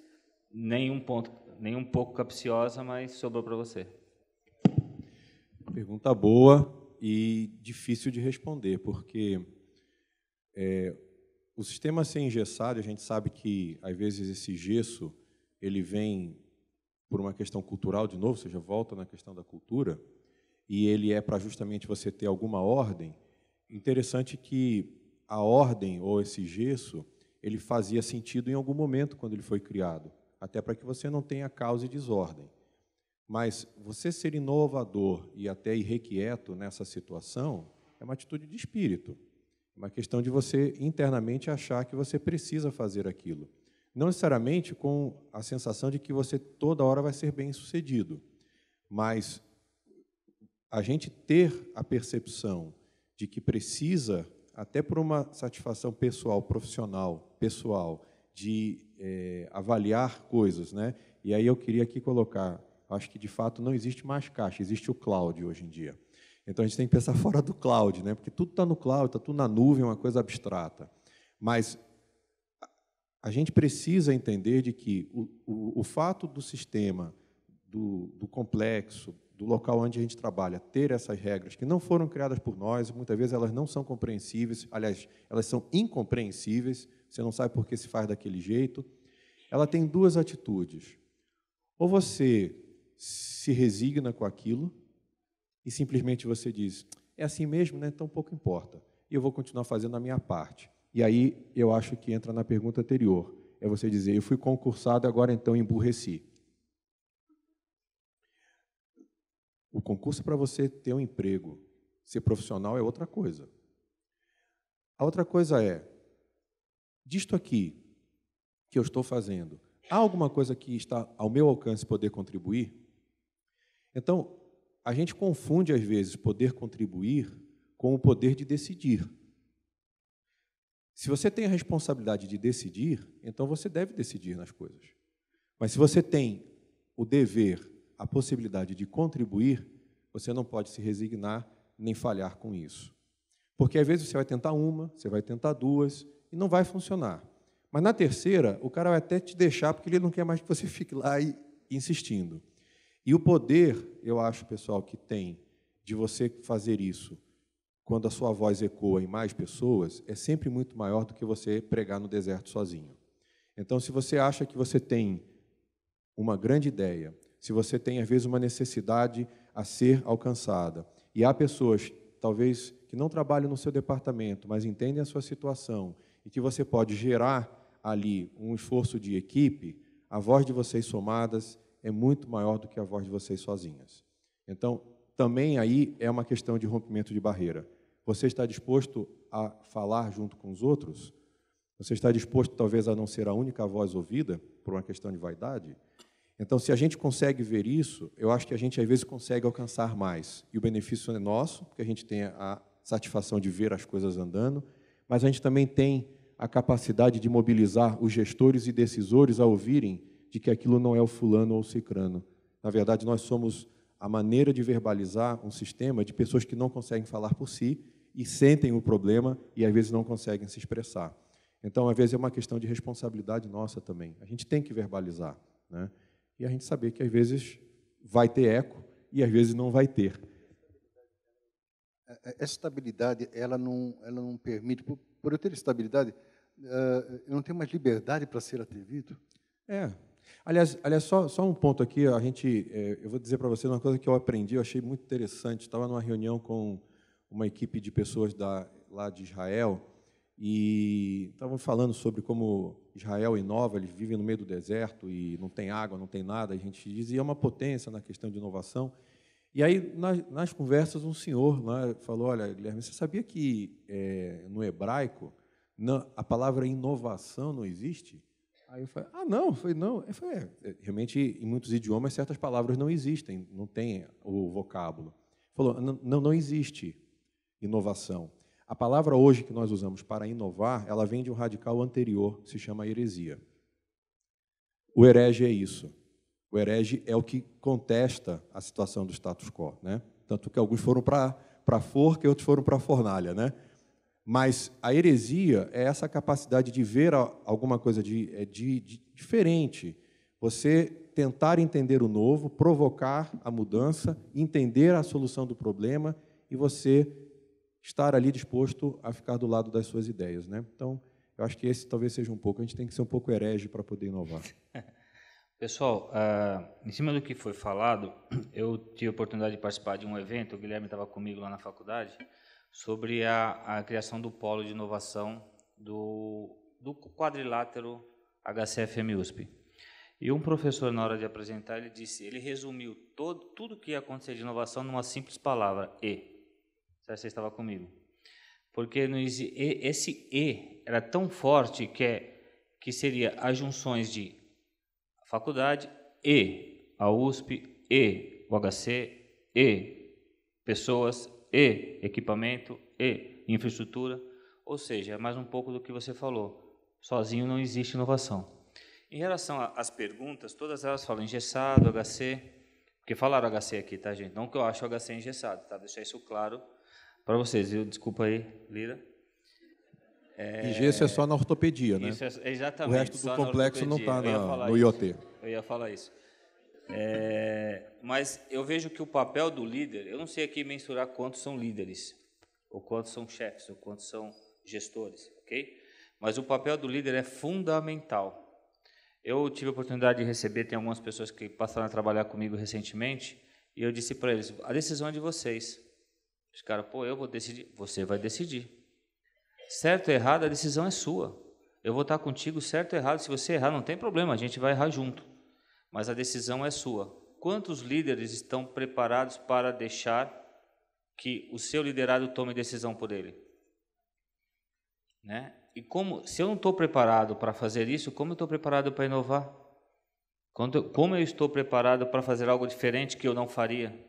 nenhum ponto, nem um pouco capciosa, mas sobrou para você. Pergunta boa e difícil de responder, porque é, o sistema ser engessado, a gente sabe que às vezes esse gesso ele vem por uma questão cultural de novo, ou seja, volta na questão da cultura, e ele é para justamente você ter alguma ordem. Interessante que a ordem ou esse gesso ele fazia sentido em algum momento quando ele foi criado, até para que você não tenha causa e desordem. Mas você ser inovador e até irrequieto nessa situação é uma atitude de espírito. É uma questão de você internamente achar que você precisa fazer aquilo. Não necessariamente com a sensação de que você toda hora vai ser bem sucedido, mas a gente ter a percepção de que precisa até por uma satisfação pessoal, profissional, pessoal, de é, avaliar coisas, né? E aí eu queria aqui colocar, acho que de fato não existe mais caixa, existe o cloud hoje em dia. Então a gente tem que pensar fora do cloud, né? Porque tudo está no cloud, está tudo na nuvem, é uma coisa abstrata. Mas a gente precisa entender de que o, o, o fato do sistema, do, do complexo, do local onde a gente trabalha, ter essas regras que não foram criadas por nós, muitas vezes elas não são compreensíveis, aliás, elas são incompreensíveis, você não sabe por que se faz daquele jeito. Ela tem duas atitudes. Ou você se resigna com aquilo e simplesmente você diz: é assim mesmo, né? então pouco importa, e eu vou continuar fazendo a minha parte. E aí eu acho que entra na pergunta anterior: é você dizer, eu fui concursado, agora então emburreci. O concurso é para você ter um emprego. Ser profissional é outra coisa. A outra coisa é, disto aqui que eu estou fazendo, há alguma coisa que está ao meu alcance poder contribuir? Então, a gente confunde às vezes poder contribuir com o poder de decidir. Se você tem a responsabilidade de decidir, então você deve decidir nas coisas. Mas se você tem o dever a possibilidade de contribuir, você não pode se resignar nem falhar com isso. Porque às vezes você vai tentar uma, você vai tentar duas e não vai funcionar. Mas na terceira, o cara vai até te deixar porque ele não quer mais que você fique lá e insistindo. E o poder, eu acho, pessoal, que tem de você fazer isso quando a sua voz ecoa em mais pessoas é sempre muito maior do que você pregar no deserto sozinho. Então, se você acha que você tem uma grande ideia, se você tem às vezes uma necessidade a ser alcançada. E há pessoas, talvez, que não trabalham no seu departamento, mas entendem a sua situação e que você pode gerar ali um esforço de equipe, a voz de vocês somadas é muito maior do que a voz de vocês sozinhas. Então, também aí é uma questão de rompimento de barreira. Você está disposto a falar junto com os outros? Você está disposto, talvez, a não ser a única voz ouvida por uma questão de vaidade? Então, se a gente consegue ver isso, eu acho que a gente às vezes consegue alcançar mais. E o benefício é nosso, porque a gente tem a satisfação de ver as coisas andando, mas a gente também tem a capacidade de mobilizar os gestores e decisores a ouvirem de que aquilo não é o fulano ou o cicrano. Na verdade, nós somos a maneira de verbalizar um sistema de pessoas que não conseguem falar por si e sentem o problema e às vezes não conseguem se expressar. Então, às vezes é uma questão de responsabilidade nossa também. A gente tem que verbalizar, né? e a gente saber que às vezes vai ter eco e às vezes não vai ter. É, é, essa estabilidade, ela não, ela não permite. Por, por eu ter estabilidade, eh, eu não tenho mais liberdade para ser atrevido. É. Aliás, aliás só, só um ponto aqui. A gente, eh, eu vou dizer para vocês uma coisa que eu aprendi, eu achei muito interessante. Estava numa reunião com uma equipe de pessoas da, lá de Israel e estavam falando sobre como Israel inova, eles vivem no meio do deserto e não tem água, não tem nada, a gente diz, e é uma potência na questão de inovação. E aí, nas, nas conversas, um senhor né, falou: Olha, Guilherme, você sabia que é, no hebraico não, a palavra inovação não existe? Aí eu falei: Ah, não, foi não. Eu falei, é, é, realmente, em muitos idiomas, certas palavras não existem, não tem o vocábulo. Ele falou: Não, não existe inovação. A palavra hoje que nós usamos para inovar, ela vem de um radical anterior, que se chama heresia. O herege é isso. O herege é o que contesta a situação do status quo, né? Tanto que alguns foram para para forca e outros foram para a fornalha, né? Mas a heresia é essa capacidade de ver alguma coisa de, é, de, de, diferente. Você tentar entender o novo, provocar a mudança, entender a solução do problema e você estar ali disposto a ficar do lado das suas ideias, né? Então, eu acho que esse talvez seja um pouco. A gente tem que ser um pouco herege para poder inovar. Pessoal, uh, em cima do que foi falado, eu tive a oportunidade de participar de um evento, o Guilherme estava comigo lá na faculdade, sobre a, a criação do polo de inovação do, do quadrilátero HCFM USP. E um professor, na hora de apresentar, ele disse, ele resumiu todo, tudo o que ia acontecer de inovação numa simples palavra, E. Se você estava comigo. Porque esse E era tão forte que, é, que seria as junções de faculdade e, a USP e, o HC e, pessoas e, equipamento e, infraestrutura. Ou seja, é mais um pouco do que você falou. Sozinho não existe inovação. Em relação às perguntas, todas elas falam engessado, HC, porque falaram HC aqui, tá, gente? Não que eu acho o HC engessado, tá? Deixar isso claro para vocês, viu? Desculpa aí, Lira. É... E gesso é só na ortopedia, né? Isso, é exatamente. O resto do complexo não está no isso. IoT. Eu ia falar isso. É, mas eu vejo que o papel do líder, eu não sei aqui mensurar quantos são líderes, ou quantos são chefes, ou quantos são gestores, ok? Mas o papel do líder é fundamental. Eu tive a oportunidade de receber, tem algumas pessoas que passaram a trabalhar comigo recentemente, e eu disse para eles: a decisão é de vocês. Os caras, pô, eu vou decidir. Você vai decidir. Certo ou errado, a decisão é sua. Eu vou estar contigo, certo ou errado. Se você errar, não tem problema, a gente vai errar junto. Mas a decisão é sua. Quantos líderes estão preparados para deixar que o seu liderado tome decisão por ele? Né? E como, se eu não estou preparado para fazer isso, como eu estou preparado para inovar? Quando, como eu estou preparado para fazer algo diferente que eu não faria?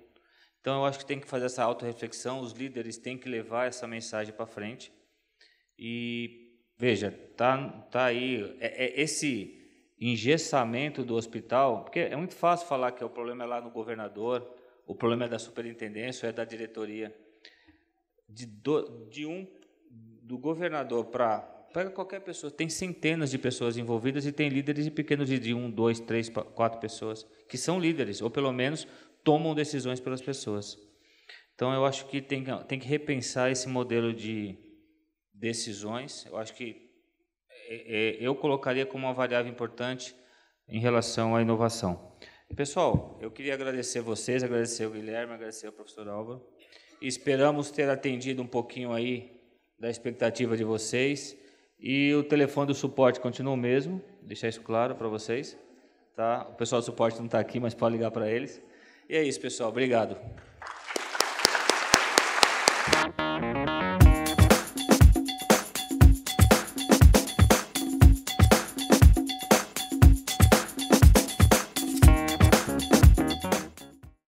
Então, eu acho que tem que fazer essa auto-reflexão. os líderes têm que levar essa mensagem para frente. E, veja, tá, tá aí, é, é esse engessamento do hospital, porque é muito fácil falar que é o problema é lá no governador, o problema é da superintendência, é da diretoria. De, do, de um, do governador para pega qualquer pessoa. Tem centenas de pessoas envolvidas e tem líderes de pequenos de um, dois, três, quatro pessoas que são líderes, ou pelo menos tomam decisões pelas pessoas. Então, eu acho que tem, tem que repensar esse modelo de decisões. Eu acho que é, é eu colocaria como uma variável importante em relação à inovação. Pessoal, eu queria agradecer vocês, agradecer o Guilherme, agradecer ao professor Álvaro. Esperamos ter atendido um pouquinho aí da expectativa de vocês. E o telefone do suporte continua o mesmo, deixar isso claro para vocês. Tá? O pessoal do suporte não está aqui, mas pode ligar para eles. E é isso, pessoal. Obrigado.